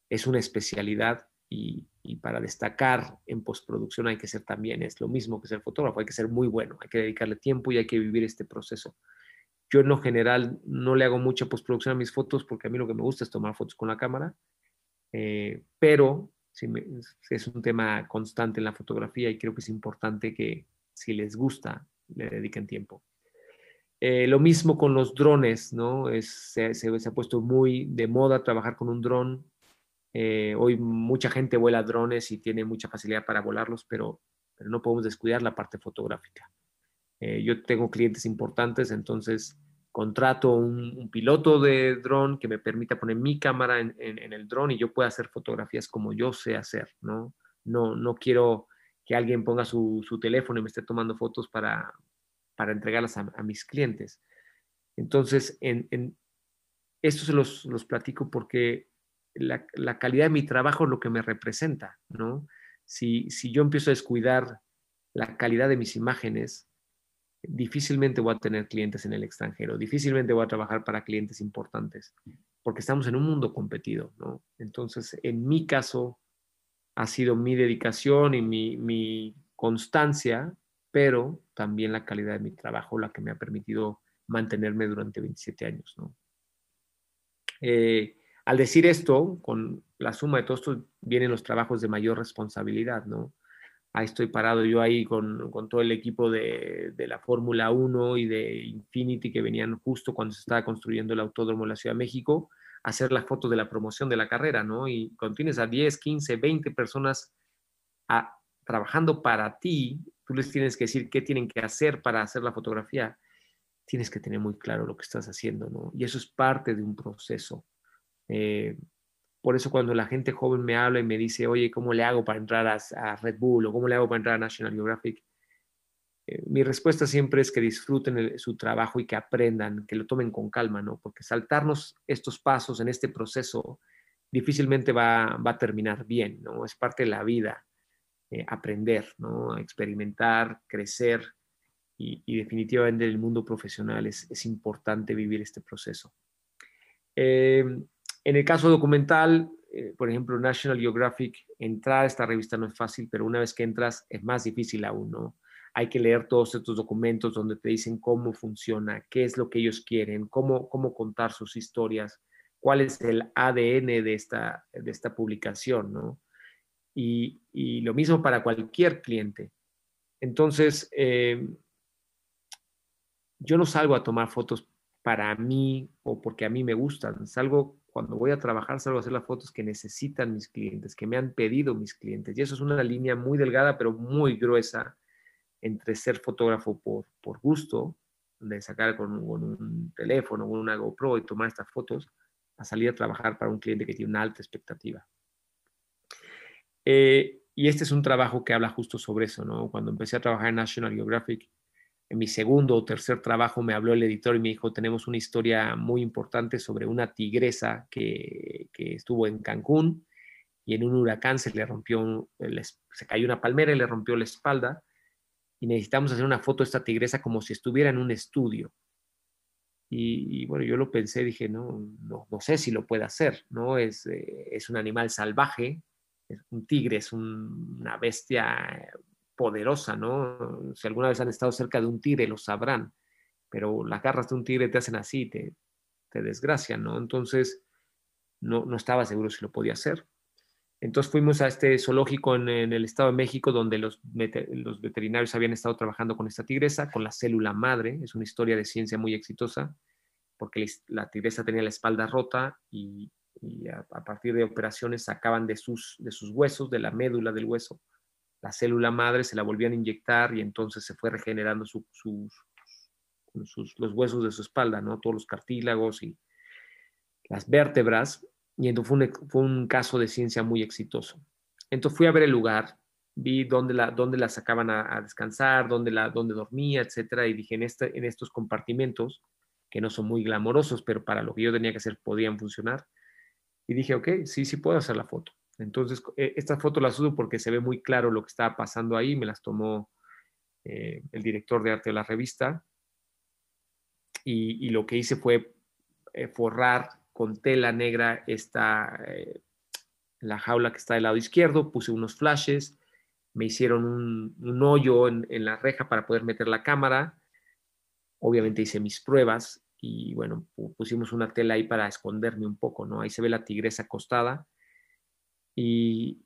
es una especialidad y, para destacar en postproducción hay que ser también, es lo mismo que ser fotógrafo, hay que ser muy bueno, hay que dedicarle tiempo y hay que vivir este proceso. Yo en lo general no le hago mucha postproducción a mis fotos porque a mí lo que me gusta es tomar fotos con la cámara, eh, pero si es un tema constante en la fotografía y creo que es importante que si les gusta, le dediquen tiempo. Eh, lo mismo con los drones, ¿no? se, ha puesto muy de moda trabajar con un dron. Eh, hoy mucha gente vuela drones y tiene mucha facilidad para volarlos, pero, no podemos descuidar la parte fotográfica. Eh, yo tengo clientes importantes, entonces contrato un, piloto de dron que me permita poner mi cámara en, el dron y yo pueda hacer fotografías como yo sé hacer, ¿no? No, quiero que alguien ponga su teléfono y me esté tomando fotos para, para entregarlas a, mis clientes. Entonces, en, esto se los, platico porque la, calidad de mi trabajo es lo que me representa, ¿no? Si, yo empiezo a descuidar la calidad de mis imágenes, difícilmente voy a tener clientes en el extranjero, difícilmente voy a trabajar para clientes importantes, porque estamos en un mundo competido, Entonces, en mi caso, ha sido mi dedicación y mi constancia pero también la calidad de mi trabajo, la que me ha permitido mantenerme durante 27 años. ¿no? Eh, al decir esto, con la suma de todo esto, vienen los trabajos de mayor responsabilidad, ¿no? Ahí estoy parado yo ahí con, todo el equipo de, la Fórmula 1 y de Infinity que venían justo cuando se estaba construyendo el Autódromo de la Ciudad de México, hacer las fotos de la promoción de la carrera, ¿no? Y cuando tienes a 10, 15, 20 personas trabajando para ti tú les tienes que decir qué tienen que hacer para hacer la fotografía, tienes que tener muy claro lo que estás haciendo, ¿no? Y eso es parte de un proceso. Eh, por eso cuando la gente joven me habla y me dice, oye, ¿cómo le hago para entrar a, Red Bull o cómo le hago para entrar a National Geographic? Eh, mi respuesta siempre es que disfruten su trabajo y que aprendan, que lo tomen con calma, ¿no? Porque saltarnos estos pasos en este proceso difícilmente va a terminar bien, ¿no? Es parte de la vida. Eh, aprender, ¿no? experimentar, crecer y, definitivamente en el mundo profesional es, importante vivir este proceso. Eh, en el caso documental, eh, por ejemplo, National Geographic, entrar a esta revista no es fácil, pero una vez que entras es más difícil aún, ¿no? Hay que leer todos estos documentos donde te dicen cómo funciona, qué es lo que ellos quieren, cómo, cómo contar sus historias, cuál es el ADN de esta, de esta publicación, ¿no? y, lo mismo para cualquier cliente. Entonces, eh, yo no salgo a tomar fotos para mí o porque a mí me gustan, salgo cuando voy a trabajar, salgo a hacer las fotos que necesitan mis clientes, que me han pedido mis clientes. Y eso es una línea muy delgada, pero muy gruesa entre ser fotógrafo por, por gusto, de sacar con, con un teléfono, con una GoPro y tomar estas fotos, a salir a trabajar para un cliente que tiene una alta expectativa. Eh, y este es un trabajo que habla justo sobre eso, ¿no? Cuando empecé a trabajar en National Geographic, en mi segundo o tercer trabajo me habló el editor y me dijo, tenemos una historia muy importante sobre una tigresa que, estuvo en Cancún y en un huracán se le rompió, se cayó una palmera y le rompió la espalda y necesitamos hacer una foto de esta tigresa como si estuviera en un estudio. Y, bueno, yo lo pensé, dije, no, no, sé si lo puede hacer, ¿no? Es, eh, es un animal salvaje, un tigre es una bestia poderosa, ¿no? Si alguna vez han estado cerca de un tigre, lo sabrán, pero las garras de un tigre te hacen así, te, te desgracian, ¿no? Entonces, no, estaba seguro si lo podía hacer. Entonces fuimos a este zoológico en, el Estado de México, donde los, los, veterinarios habían estado trabajando con esta tigresa, con la célula madre. Es una historia de ciencia muy exitosa, porque la tigresa tenía la espalda rota y, y a, partir de operaciones sacaban de sus, de sus huesos, de la médula del hueso, la célula madre, se la volvían a inyectar y entonces se fue regenerando sus, los huesos de su espalda, ¿no? todos los cartílagos y las vértebras. Y entonces fue un, fue un caso de ciencia muy exitoso. Entonces fui a ver el lugar, vi dónde la, dónde la sacaban a, descansar, dónde, la, dónde dormía, etcétera, y dije, en, este, en estos compartimentos, que no son muy glamorosos, pero para lo que yo tenía que hacer podían funcionar, y dije, ok, sí, sí puedo hacer la foto. Entonces, eh, esta foto la uso porque se ve muy claro lo que estaba pasando ahí, me las tomó eh, el director de arte de la revista y, lo que hice fue eh, forrar con tela negra esta, la jaula que está del lado izquierdo, puse unos flashes, me hicieron un, hoyo en, la reja para poder meter la cámara, obviamente hice mis pruebas y bueno, pusimos una tela ahí para esconderme un poco, ¿no? Ahí se ve la tigresa acostada y,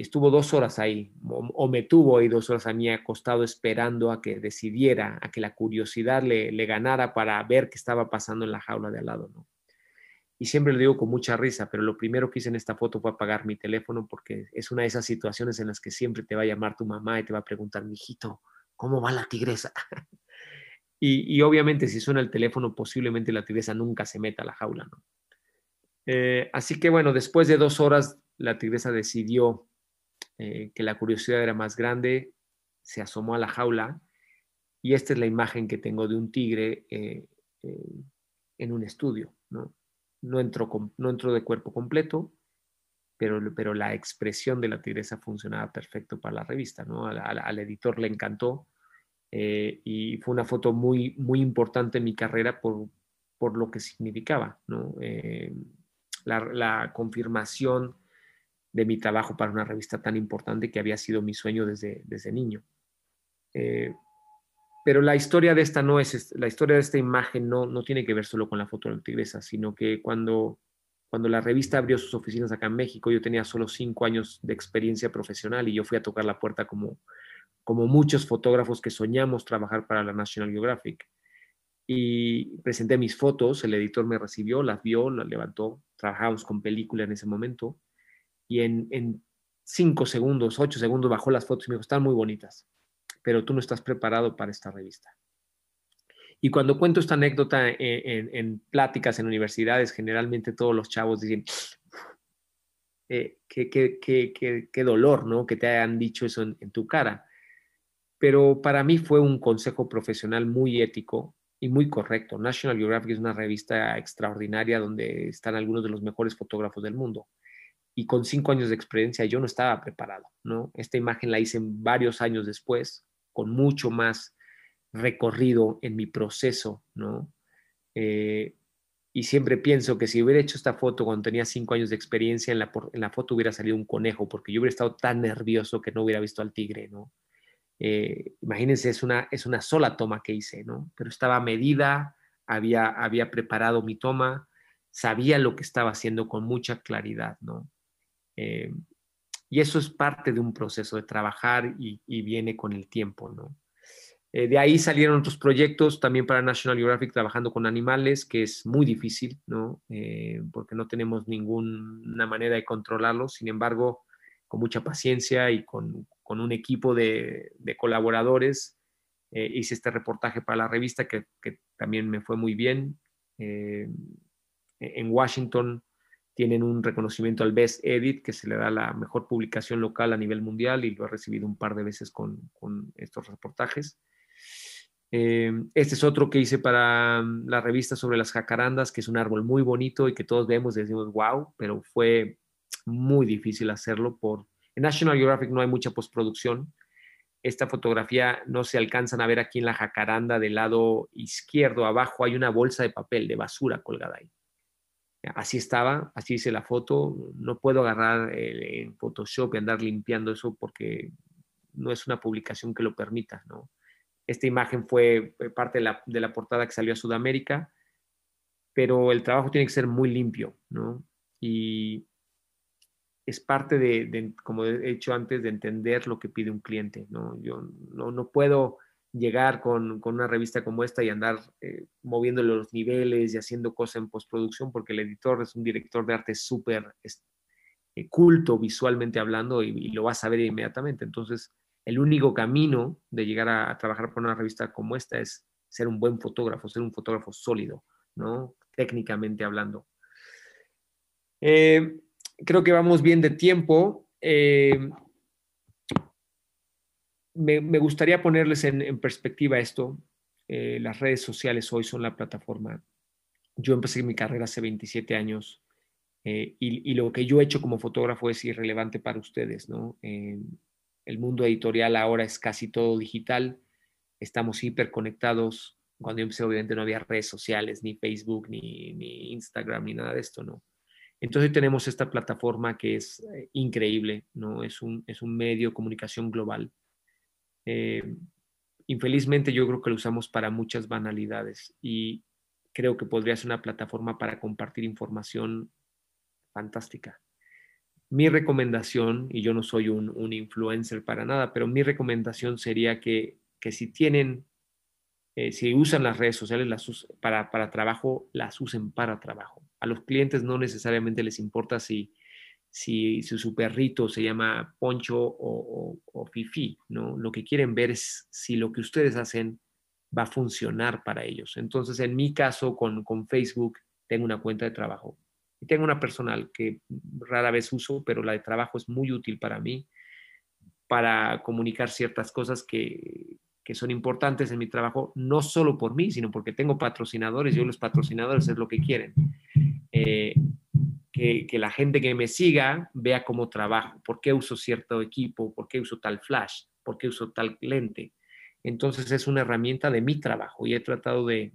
estuvo dos horas ahí, o, me tuvo ahí dos horas a mí acostado esperando a que decidiera, a que la curiosidad le, le, ganara para ver qué estaba pasando en la jaula de al lado, ¿no? Y siempre lo digo con mucha risa, pero lo primero que hice en esta foto fue apagar mi teléfono porque es una de esas situaciones en las que siempre te va a llamar tu mamá y te va a preguntar, hijito, ¿cómo va la tigresa? Y, obviamente si suena el teléfono, posiblemente la tigresa nunca se meta a la jaula. ¿no? Eh, así que bueno, después de dos horas, la tigresa decidió eh, que la curiosidad era más grande, se asomó a la jaula y esta es la imagen que tengo de un tigre eh, en un estudio. ¿no? No, entró no entró de cuerpo completo, pero, pero, la expresión de la tigresa funcionaba perfecto para la revista, ¿no? al editor le encantó eh, y fue una foto muy, muy importante en mi carrera por, lo que significaba, eh, la, confirmación de mi trabajo para una revista tan importante que había sido mi sueño desde, desde niño. Eh, pero la historia de esta no es, la historia de esta imagen no, tiene que ver solo con la foto de la tigresa, sino que cuando, cuando la revista abrió sus oficinas acá en México, yo tenía solo cinco años de experiencia profesional y yo fui a tocar la puerta como como muchos fotógrafos que soñamos trabajar para la National Geographic. Y presenté mis fotos, el editor me recibió, las vio, las levantó, Trabajamos con película en ese momento, y en, cinco segundos, ocho segundos bajó las fotos y me dijo, están muy bonitas, pero tú no estás preparado para esta revista. Y cuando cuento esta anécdota eh, en, pláticas en universidades, generalmente todos los chavos dicen, eh, qué, qué, qué, qué, dolor, ¿no? Que te hayan dicho eso en tu cara pero para mí fue un consejo profesional muy ético y muy correcto. National Geographic es una revista extraordinaria donde están algunos de los mejores fotógrafos del mundo. Y con cinco años de experiencia yo no estaba preparado, ¿no? Esta imagen la hice varios años después, con mucho más recorrido en mi proceso, ¿no? Eh, y siempre pienso que si hubiera hecho esta foto cuando tenía cinco años de experiencia, en la, en la foto hubiera salido un conejo, porque yo hubiera estado tan nervioso que no hubiera visto al tigre, ¿no? Eh, imagínense, es una, es una sola toma que hice, ¿no? Pero estaba medida, había, había preparado mi toma, sabía lo que estaba haciendo con mucha claridad, ¿no? Eh, y eso es parte de un proceso de trabajar y, viene con el tiempo, ¿no? Eh, de ahí salieron otros proyectos también para National Geographic trabajando con animales, que es muy difícil, ¿no? porque no tenemos ninguna manera de controlarlos. Sin embargo, con mucha paciencia y con, un equipo de, colaboradores. Eh, hice este reportaje para la revista que, también me fue muy bien. Eh, en Washington tienen un reconocimiento al Best Edit, que se le da la mejor publicación local a nivel mundial y lo he recibido un par de veces con, estos reportajes. Eh, este es otro que hice para la revista sobre las jacarandas, que es un árbol muy bonito y que todos vemos y decimos, wow, pero fue muy difícil hacerlo por... En National Geographic no hay mucha postproducción. Esta fotografía no se alcanzan a ver aquí en la jacaranda del lado izquierdo, abajo hay una bolsa de papel, de basura colgada ahí. Así estaba, así dice la foto. No puedo agarrar eh, en Photoshop y andar limpiando eso porque no es una publicación que lo permita, ¿no? Esta imagen fue parte de la, de la, portada que salió a Sudamérica, pero el trabajo tiene que ser muy limpio, ¿no? Y es parte de, como he hecho antes, de entender lo que pide un cliente. ¿no? Yo no, puedo llegar con, una revista como esta y andar moviendo eh, moviéndole los niveles y haciendo cosas en postproducción, porque el editor es un director de arte súper eh, culto visualmente hablando y, lo vas a ver inmediatamente. Entonces, el único camino de llegar a, trabajar con una revista como esta es ser un buen fotógrafo, ser un fotógrafo sólido, ¿no? Técnicamente hablando. Eh, creo que vamos bien de tiempo. Eh, me, gustaría ponerles en, perspectiva esto. Eh, las redes sociales hoy son la plataforma. Yo empecé mi carrera hace 27 años eh, y, lo que yo he hecho como fotógrafo es irrelevante para ustedes, ¿no? el mundo editorial ahora es casi todo digital, estamos hiperconectados. Cuando yo empecé, obviamente, no había redes sociales, ni Facebook, ni, ni Instagram, ni nada de esto, ¿no? Entonces tenemos esta plataforma que es eh, increíble, ¿no? Es un, es un medio de comunicación global. Eh, infelizmente yo creo que lo usamos para muchas banalidades y creo que podría ser una plataforma para compartir información fantástica. Mi recomendación, y yo no soy un, influencer para nada, pero mi recomendación sería que, que si tienen, eh, si usan las redes sociales las para trabajo, las usen para trabajo a los clientes no necesariamente les importa si, si, su perrito se llama Poncho o, Fifi, ¿no? Lo que quieren ver es si lo que ustedes hacen va a funcionar para ellos. Entonces, en mi caso, con Facebook, tengo una cuenta de trabajo. Y tengo una personal que rara vez uso, pero la de trabajo es muy útil para mí, para comunicar ciertas cosas que, que son importantes en mi trabajo, no solo por mí, sino porque tengo patrocinadores, yo los patrocinadores es lo que quieren. Eh, que, la gente que me siga vea cómo trabajo, por qué uso cierto equipo, por qué uso tal flash, por qué uso tal lente. Entonces es una herramienta de mi trabajo y he tratado de,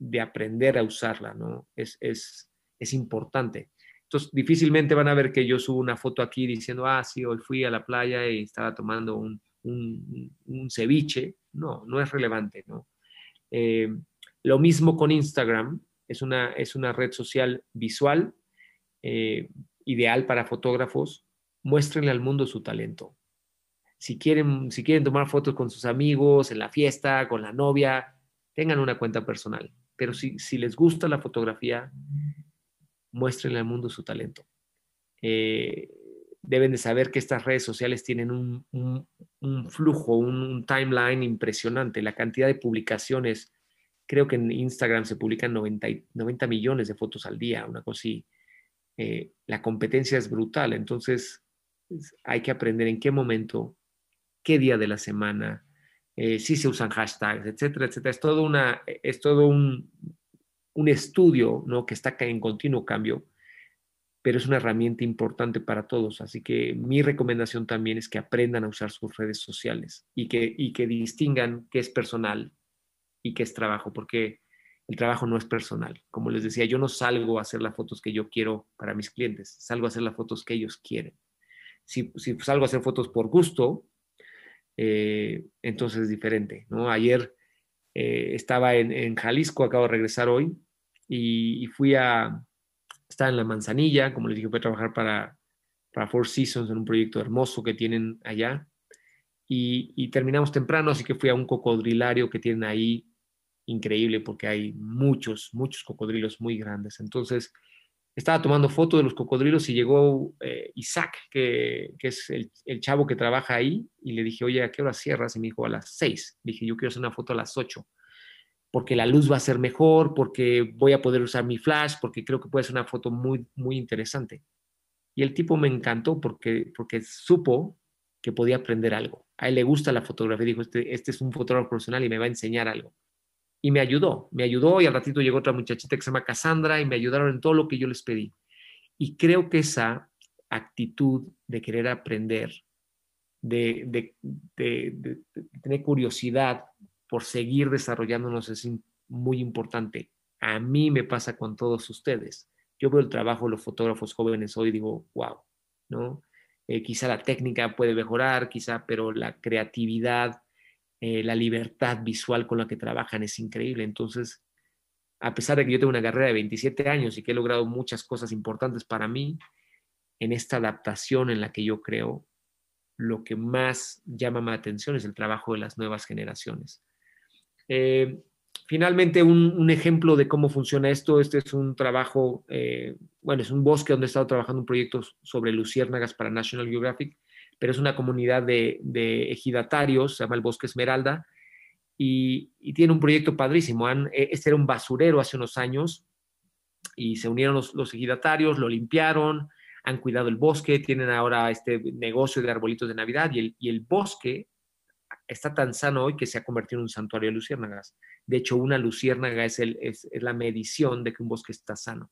de aprender a usarla, ¿no? Es, es, es importante. Entonces, difícilmente van a ver que yo subo una foto aquí diciendo, ah, sí, hoy fui a la playa y estaba tomando un, un, un ceviche, no, no es relevante, eh, lo mismo con Instagram, es una, es una red social visual, eh, ideal para fotógrafos. Muéstrenle al mundo su talento. Si quieren, si quieren tomar fotos con sus amigos, en la fiesta, con la novia, tengan una cuenta personal. Pero si, si les gusta la fotografía, muéstrenle al mundo su talento. Eh, deben de saber que estas redes sociales tienen un, flujo, un, timeline impresionante. La cantidad de publicaciones, creo que en Instagram se publican 90, 90 millones de fotos al día, una cosa así. Eh, la competencia es brutal, entonces hay que aprender en qué momento, qué día de la semana, eh, si se usan hashtags, etcétera, etcétera. Es todo, una, es todo un, un estudio ¿no? que está en continuo cambio pero es una herramienta importante para todos. Así que mi recomendación también es que aprendan a usar sus redes sociales y que, y que distingan qué es personal y qué es trabajo, porque el trabajo no es personal. Como les decía, yo no salgo a hacer las fotos que yo quiero para mis clientes, salgo a hacer las fotos que ellos quieren. Si, salgo a hacer fotos por gusto, eh, entonces es diferente. ¿no? Ayer eh, estaba en, Jalisco, acabo de regresar hoy, y fui a, está en la manzanilla, como les dije, voy a trabajar para, Four Seasons en un proyecto hermoso que tienen allá. Y, terminamos temprano, así que fui a un cocodrilario que tienen ahí, increíble, porque hay muchos, muchos cocodrilos muy grandes. Entonces, estaba tomando fotos de los cocodrilos y llegó eh, Isaac, que, es el, chavo que trabaja ahí, y le dije, oye, ¿a qué hora cierras? Y me dijo, a las seis. dije, yo quiero hacer una foto a las ocho porque la luz va a ser mejor, porque voy a poder usar mi flash, porque creo que puede ser una foto muy, muy interesante. Y el tipo me encantó porque, porque supo que podía aprender algo. A él le gusta la fotografía, dijo, este, este es un fotógrafo profesional y me va a enseñar algo. Y me ayudó, me ayudó y al ratito llegó otra muchachita que se llama Cassandra y me ayudaron en todo lo que yo les pedí. Y creo que esa actitud de querer aprender, de, de, de, de tener curiosidad por seguir desarrollándonos es muy importante. A mí me pasa con todos ustedes. Yo veo el trabajo de los fotógrafos jóvenes hoy y digo, wow, ¿no? Eh, quizá la técnica puede mejorar, quizá, pero la creatividad, eh, la libertad visual con la que trabajan es increíble. Entonces, a pesar de que yo tengo una carrera de 27 años y que he logrado muchas cosas importantes para mí, en esta adaptación en la que yo creo, lo que más llama mi atención es el trabajo de las nuevas generaciones. Eh, finalmente, un, ejemplo de cómo funciona esto, este es un trabajo, eh, bueno, es un bosque donde he estado trabajando un proyecto sobre luciérnagas para National Geographic, pero es una comunidad de, ejidatarios, se llama el Bosque Esmeralda, y, tiene un proyecto padrísimo. E, este era un basurero hace unos años y se unieron los, ejidatarios, lo limpiaron, han cuidado el bosque, tienen ahora este negocio de arbolitos de Navidad y el bosque está tan sano hoy que se ha convertido en un santuario de luciérnagas. De hecho, una luciérnaga es, es, la medición de que un bosque está sano.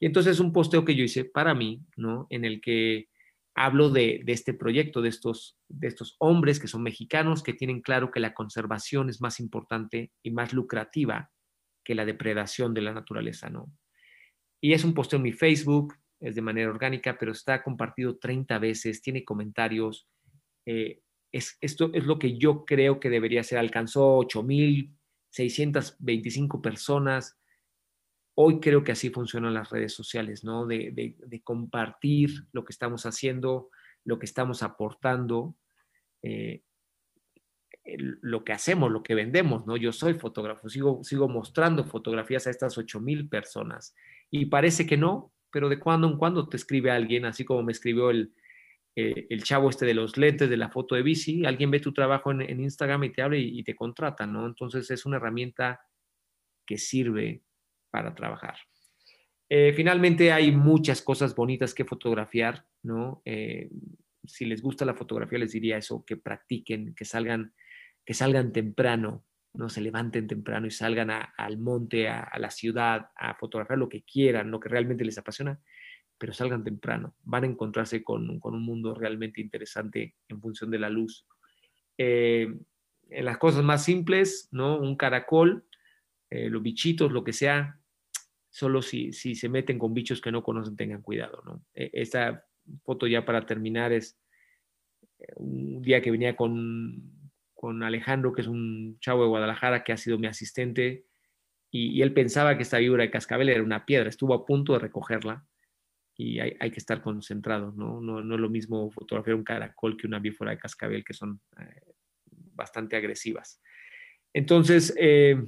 Y entonces un posteo que yo hice para mí, ¿no? En el que hablo de, este proyecto, de estos, de estos hombres que son mexicanos, que tienen claro que la conservación es más importante y más lucrativa que la depredación de la naturaleza, ¿no? Y es un posteo en mi Facebook, es de manera orgánica, pero está compartido 30 veces, tiene comentarios, eh, es, esto es lo que yo creo que debería ser. Alcanzó 8.625 personas. Hoy creo que así funcionan las redes sociales, ¿no? De, de, compartir lo que estamos haciendo, lo que estamos aportando, eh, lo que hacemos, lo que vendemos, ¿no? Yo soy fotógrafo, sigo, sigo mostrando fotografías a estas 8.000 personas. Y parece que no, pero de cuando en cuando te escribe alguien, así como me escribió el, eh, el chavo este de los lentes, de la foto de bici, alguien ve tu trabajo en, Instagram y te habla y, te contrata, ¿no? Entonces es una herramienta que sirve para trabajar. Eh, finalmente hay muchas cosas bonitas que fotografiar, ¿no? Eh, si les gusta la fotografía les diría eso, que practiquen, que salgan, que salgan temprano, no se levanten temprano y salgan al monte, a, la ciudad, a fotografiar lo que quieran, lo que realmente les apasiona pero salgan temprano. Van a encontrarse con, un mundo realmente interesante en función de la luz. Eh, en las cosas más simples, ¿no? Un caracol, eh, los bichitos, lo que sea, solo si, se meten con bichos que no conocen, tengan cuidado, ¿no? E, esta foto ya para terminar es eh, un día que venía con, Alejandro, que es un chavo de Guadalajara que ha sido mi asistente, y, él pensaba que esta víbora de cascabel era una piedra, estuvo a punto de recogerla, y hay, que estar concentrado, ¿no? ¿no? es lo mismo fotografiar un caracol que una vífora de cascabel, que son eh, bastante agresivas. Entonces, eh,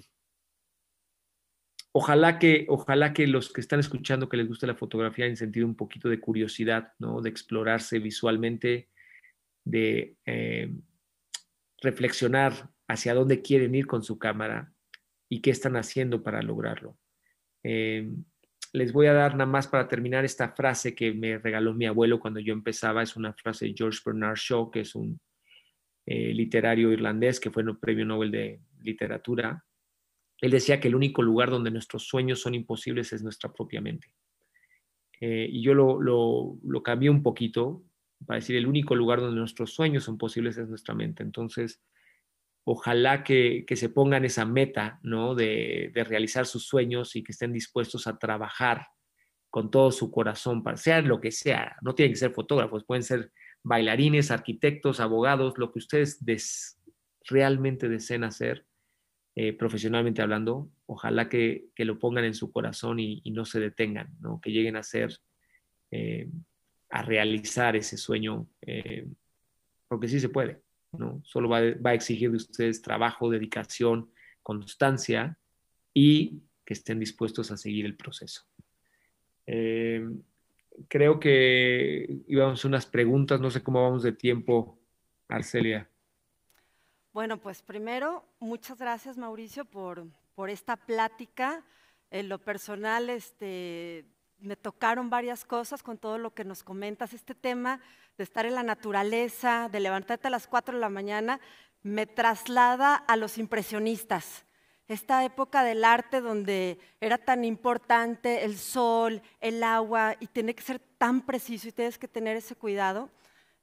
ojalá, que, ojalá que los que están escuchando que les guste la fotografía hayan sentido un poquito de curiosidad, ¿no? De explorarse visualmente, de eh, reflexionar hacia dónde quieren ir con su cámara y qué están haciendo para lograrlo. Eh, les voy a dar nada más para terminar esta frase que me regaló mi abuelo cuando yo empezaba. Es una frase de George Bernard Shaw, que es un eh, literario irlandés que fue el premio Nobel de Literatura. Él decía que el único lugar donde nuestros sueños son imposibles es nuestra propia mente. Eh, y yo lo, lo, lo cambié un poquito para decir el único lugar donde nuestros sueños son posibles es nuestra mente. Entonces, ojalá que, se pongan esa meta, ¿no? De, realizar sus sueños y que estén dispuestos a trabajar con todo su corazón, para, sea lo que sea, no tienen que ser fotógrafos, pueden ser bailarines, arquitectos, abogados, lo que ustedes realmente deseen hacer eh, profesionalmente hablando, ojalá que, lo pongan en su corazón y, no se detengan, ¿no? Que lleguen a ser, eh, a realizar ese sueño, eh, porque sí se puede. Solo va, a exigir de ustedes trabajo, dedicación, constancia y que estén dispuestos a seguir el proceso. Eh, creo que íbamos a unas preguntas, no sé cómo vamos de tiempo, Arcelia. Bueno, pues primero, muchas gracias Mauricio por, por esta plática. En lo personal, este, me tocaron varias cosas con todo lo que nos comentas. Este tema de estar en la naturaleza, de levantarte a las 4 de la mañana, me traslada a los impresionistas. Esta época del arte donde era tan importante el sol, el agua, y tiene que ser tan preciso y tienes que tener ese cuidado.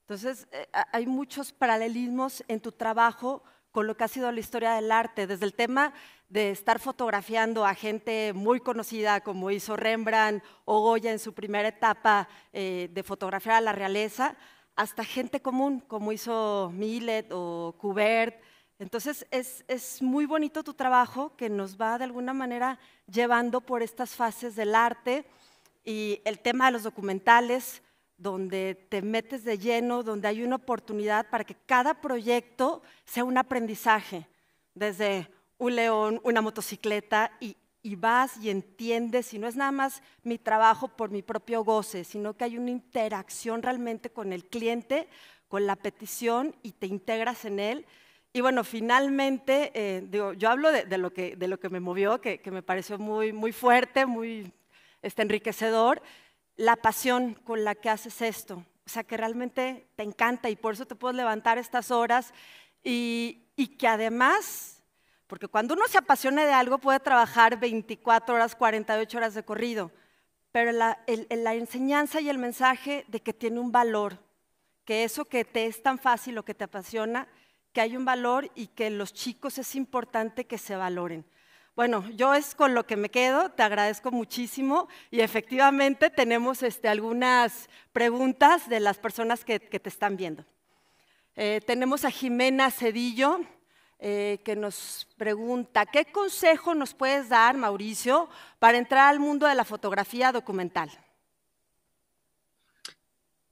Entonces, eh, hay muchos paralelismos en tu trabajo con lo que ha sido la historia del arte, desde el tema de estar fotografiando a gente muy conocida como hizo Rembrandt o Goya en su primera etapa eh, de fotografiar a la realeza, hasta gente común como hizo Millet o kubert Entonces es, es muy bonito tu trabajo que nos va de alguna manera llevando por estas fases del arte y el tema de los documentales, donde te metes de lleno, donde hay una oportunidad para que cada proyecto sea un aprendizaje, desde un león, una motocicleta y, vas y entiendes, y no es nada más mi trabajo por mi propio goce, sino que hay una interacción realmente con el cliente, con la petición y te integras en él. Y bueno, finalmente, eh, digo, yo hablo de, lo que, de lo que me movió, que, me pareció muy, muy fuerte, muy este, enriquecedor, la pasión con la que haces esto. O sea, que realmente te encanta y por eso te puedes levantar estas horas y, y que además porque cuando uno se apasiona de algo puede trabajar 24 horas, 48 horas de corrido, pero la, enseñanza y el mensaje de que tiene un valor, que eso que te es tan fácil o que te apasiona, que hay un valor y que los chicos es importante que se valoren. Bueno, yo es con lo que me quedo, te agradezco muchísimo y efectivamente tenemos este, algunas preguntas de las personas que, te están viendo. Eh, tenemos a Jimena Cedillo, eh, que nos pregunta, ¿qué consejo nos puedes dar, Mauricio, para entrar al mundo de la fotografía documental?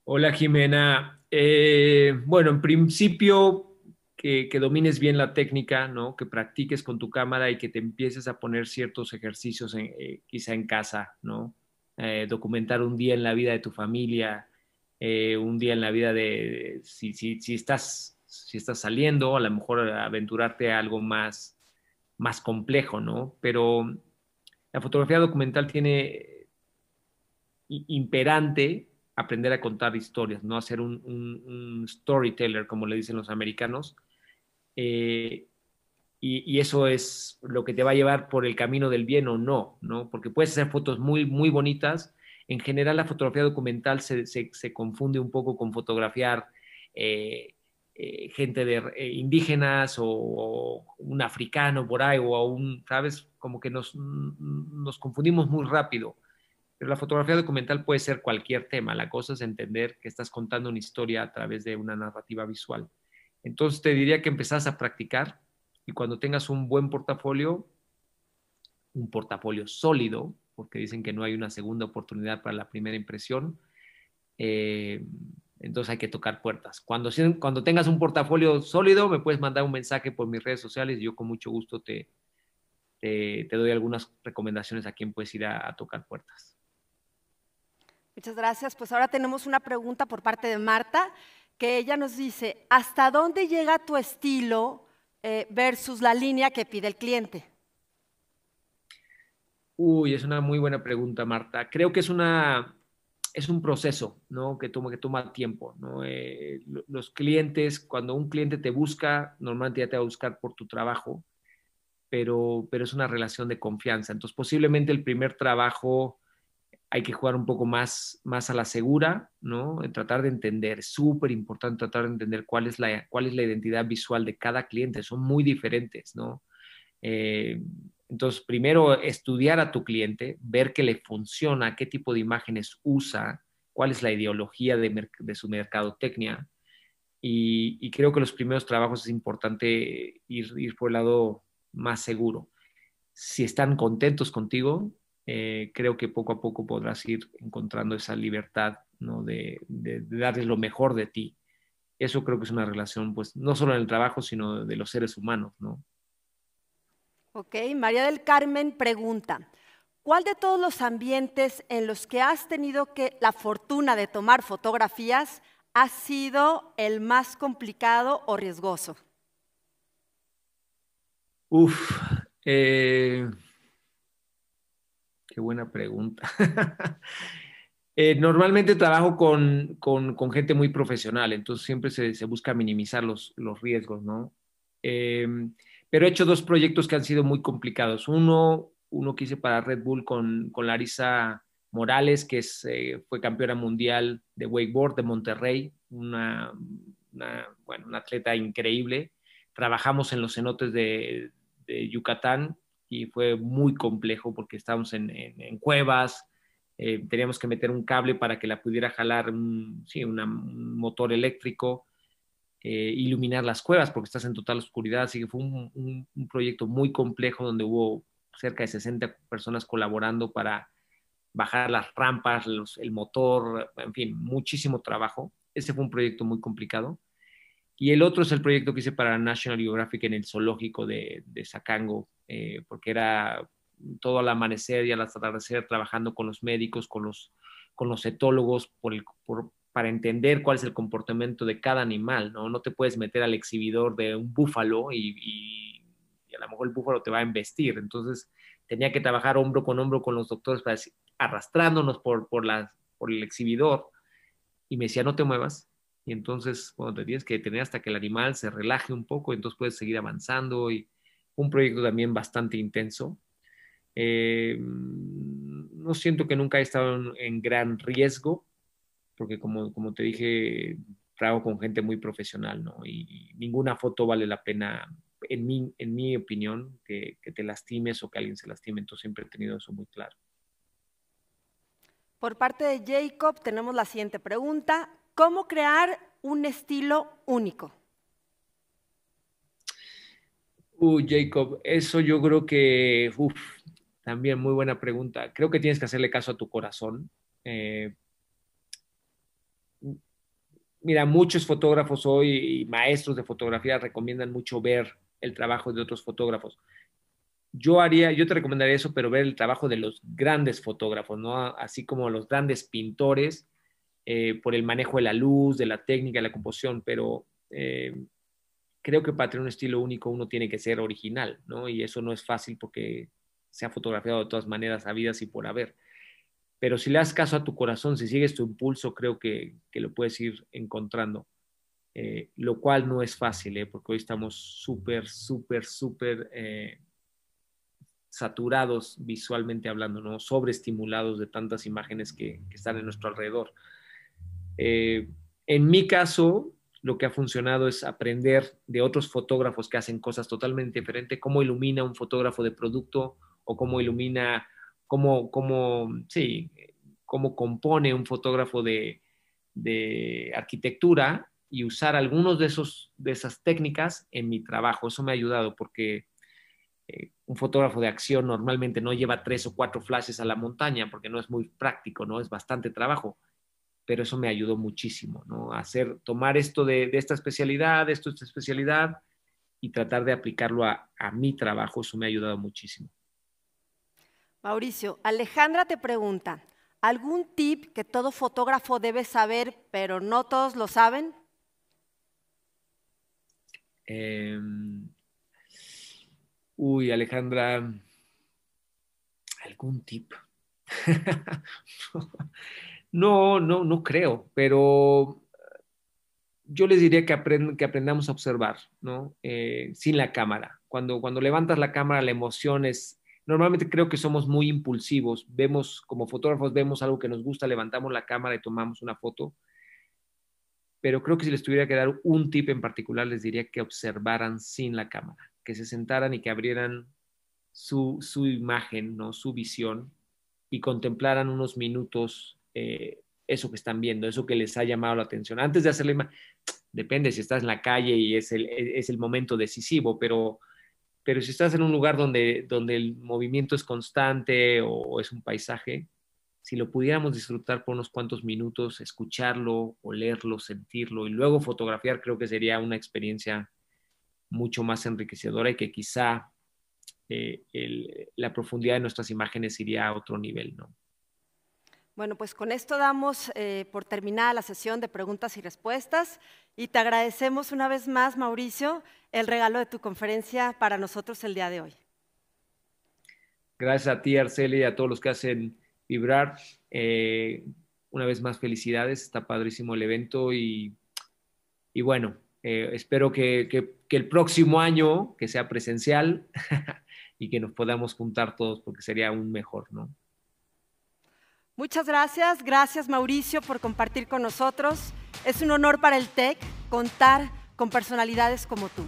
Hola, Jimena. Eh, bueno, en principio, que, domines bien la técnica, ¿no? que practiques con tu cámara y que te empieces a poner ciertos ejercicios eh, quizá en casa, ¿no? documentar un día en la vida de tu familia, un día en la vida de, si, si, si estás estás saliendo, a lo mejor aventurarte a algo más, más complejo, ¿no? Pero la fotografía documental tiene imperante aprender a contar historias, ¿no? Hacer un, un, storyteller, como le dicen los americanos. Eh, y, eso es lo que te va a llevar por el camino del bien o no, ¿no? Porque puedes hacer fotos muy, muy bonitas. En general, la fotografía documental se, confunde un poco con fotografiar eh, eh, gente de eh, indígenas o, un africano por ahí, o un, ¿sabes? Como que nos, mm, nos confundimos muy rápido. Pero la fotografía documental puede ser cualquier tema. La cosa es entender que estás contando una historia a través de una narrativa visual. Entonces te diría que empezás a practicar y cuando tengas un buen portafolio, un portafolio sólido, porque dicen que no hay una segunda oportunidad para la primera impresión, eh, entonces hay que tocar puertas. Cuando, cuando tengas un portafolio sólido, me puedes mandar un mensaje por mis redes sociales y yo con mucho gusto te, te, doy algunas recomendaciones a quién puedes ir a, tocar puertas. Muchas gracias. Pues ahora tenemos una pregunta por parte de Marta, que ella nos dice, ¿hasta dónde llega tu estilo eh, versus la línea que pide el cliente? Uy, es una muy buena pregunta, Marta. Creo que es una, es un proceso, ¿no? Que toma, que toma tiempo, ¿no? Eh, los clientes, cuando un cliente te busca, normalmente ya te va a buscar por tu trabajo, pero, pero es una relación de confianza. Entonces, posiblemente el primer trabajo hay que jugar un poco más, más a la segura, ¿no? En tratar de entender, súper importante tratar de entender cuál es, la, cuál es la identidad visual de cada cliente, son muy diferentes, ¿no? Eh, entonces, primero estudiar a tu cliente, ver qué le funciona, qué tipo de imágenes usa, cuál es la ideología de, su mercadotecnia. Y, y, creo que los primeros trabajos es importante ir, por el lado más seguro. Si están contentos contigo, eh, creo que poco a poco podrás ir encontrando esa libertad de, darles lo mejor de ti. Eso creo que es una relación, pues, no solo en el trabajo, sino de los seres humanos, ¿no? Ok, María del Carmen pregunta, ¿cuál de todos los ambientes en los que has tenido que, la fortuna de tomar fotografías ha sido el más complicado o riesgoso? Uf, eh, qué buena pregunta. Eh, normalmente trabajo con, gente muy profesional, entonces siempre se, busca minimizar los, riesgos, ¿no? Eh, pero he hecho dos proyectos que han sido muy complicados. Uno, uno que hice para Red Bull con, con Larisa Morales, que eh, fue campeona mundial de wakeboard de Monterrey, una, atleta increíble. Trabajamos en los cenotes de, Yucatán y fue muy complejo porque estábamos en, cuevas, eh, teníamos que meter un cable para que la pudiera jalar un motor eléctrico eh, iluminar las cuevas porque estás en total oscuridad, así que fue un, proyecto muy complejo donde hubo cerca de 60 personas colaborando para bajar las rampas, el motor, en fin, muchísimo trabajo. Ese fue un proyecto muy complicado. Y el otro es el proyecto que hice para National Geographic en el zoológico de, Sacango, eh, porque era todo al amanecer y al atardecer trabajando con los médicos, con los, con los etólogos por, el, por, para entender cuál es el comportamiento de cada animal, ¿no? No te puedes meter al exhibidor de un búfalo y, a lo mejor el búfalo te va a embestir. Entonces tenía que trabajar hombro con hombro con los doctores para decir, arrastrándonos por, por, la, por el exhibidor. Y me decía, no te muevas. Y entonces, bueno, te tienes que detener hasta que el animal se relaje un poco, y entonces puedes seguir avanzando. Y un proyecto también bastante intenso. Eh, no siento que nunca he estado en gran riesgo, porque como, te dije, trabajo con gente muy profesional, ¿no? Y, ninguna foto vale la pena, en mi, en mi opinión, que, te lastimes o que alguien se lastime. Entonces siempre he tenido eso muy claro. Por parte de Jacob tenemos la siguiente pregunta. ¿Cómo crear un estilo único? Uh, Jacob, eso yo creo que, uff, también muy buena pregunta. Creo que tienes que hacerle caso a tu corazón. Eh, mira, muchos fotógrafos hoy y maestros de fotografía recomiendan mucho ver el trabajo de otros fotógrafos. Yo haría, yo te recomendaría eso, pero ver el trabajo de los grandes fotógrafos, ¿no? Así como los grandes pintores, eh, por el manejo de la luz, de la técnica, de la composición, pero eh, creo que para tener un estilo único uno tiene que ser original, ¿no? Y eso no es fácil porque se ha fotografiado de todas maneras, habidas y por haber pero si le das caso a tu corazón, si sigues tu impulso, creo que, lo puedes ir encontrando, eh, lo cual no es fácil, eh, porque hoy estamos súper, súper, súper eh, saturados visualmente hablando, sobreestimulados de tantas imágenes que, que están en nuestro alrededor. en mi caso, lo que ha funcionado es aprender de otros fotógrafos que hacen cosas totalmente diferentes, cómo ilumina un fotógrafo de producto o cómo ilumina cómo, cómo, sí, compone un fotógrafo de, arquitectura y usar algunos de, de esas técnicas en mi trabajo. Eso me ha ayudado porque eh, un fotógrafo de acción normalmente no lleva tres o cuatro flashes a la montaña porque no es muy práctico, ¿no? Es bastante trabajo, pero eso me ayudó muchísimo, ¿no? Hacer, tomar esto de, esta especialidad, de esta especialidad y tratar de aplicarlo a mi trabajo, eso me ha ayudado muchísimo. Mauricio, Alejandra te pregunta, ¿algún tip que todo fotógrafo debe saber, pero no todos lo saben? Em, uy, Alejandra, ¿algún tip? no, no, no creo, pero yo les diría que, que aprendamos a observar, ¿no? Eh, sin la cámara. Cuando, cuando levantas la cámara, la emoción es, normalmente creo que somos muy impulsivos. Vemos, como fotógrafos, vemos algo que nos gusta, levantamos la cámara y tomamos una foto. Pero creo que si les tuviera que dar un tip en particular, les diría que observaran sin la cámara, que se sentaran y que abrieran su, imagen, ¿no? su visión, y contemplaran unos minutos eh, eso que están viendo, eso que les ha llamado la atención. Antes de hacer la imagen, depende si estás en la calle y es el momento decisivo, pero pero si estás en un lugar donde, donde el movimiento es constante o, es un paisaje, si lo pudiéramos disfrutar por unos cuantos minutos, escucharlo, olerlo, sentirlo y luego fotografiar, creo que sería una experiencia mucho más enriquecedora y que quizá eh, la profundidad de nuestras imágenes iría a otro nivel, ¿no? Bueno, pues con esto damos eh, por terminada la sesión de preguntas y respuestas y te agradecemos una vez más, Mauricio, el regalo de tu conferencia para nosotros el día de hoy. Gracias a ti, Arceli, y a todos los que hacen vibrar. Eh, una vez más, felicidades, está padrísimo el evento y, bueno, eh, espero que, el próximo año, que sea presencial y que nos podamos juntar todos porque sería un mejor, ¿no? Muchas gracias, gracias Mauricio por compartir con nosotros. Es un honor para el TEC contar con personalidades como tú,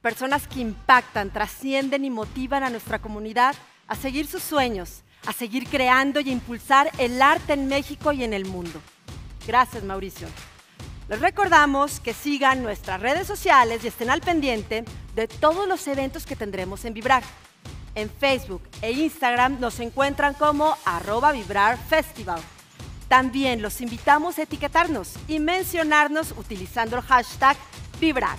personas que impactan, trascienden y motivan a nuestra comunidad a seguir sus sueños, a seguir creando y impulsar el arte en México y en el mundo. Gracias Mauricio. Les recordamos que sigan nuestras redes sociales y estén al pendiente de todos los eventos que tendremos en Vibrar. En Facebook e Instagram nos encuentran como arroba Vibrar Festival. También los invitamos a etiquetarnos y mencionarnos utilizando el hashtag Vibrar.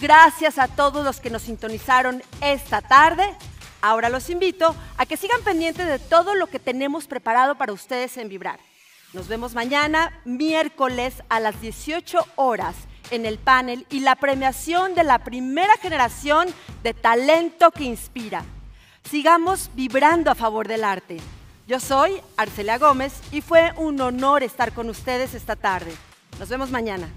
Gracias a todos los que nos sintonizaron esta tarde. Ahora los invito a que sigan pendientes de todo lo que tenemos preparado para ustedes en Vibrar. Nos vemos mañana, miércoles, a las 18 horas en el panel y la premiación de la primera generación de talento que inspira. Sigamos vibrando a favor del arte. Yo soy Arcela Gómez y fue un honor estar con ustedes esta tarde. Nos vemos mañana.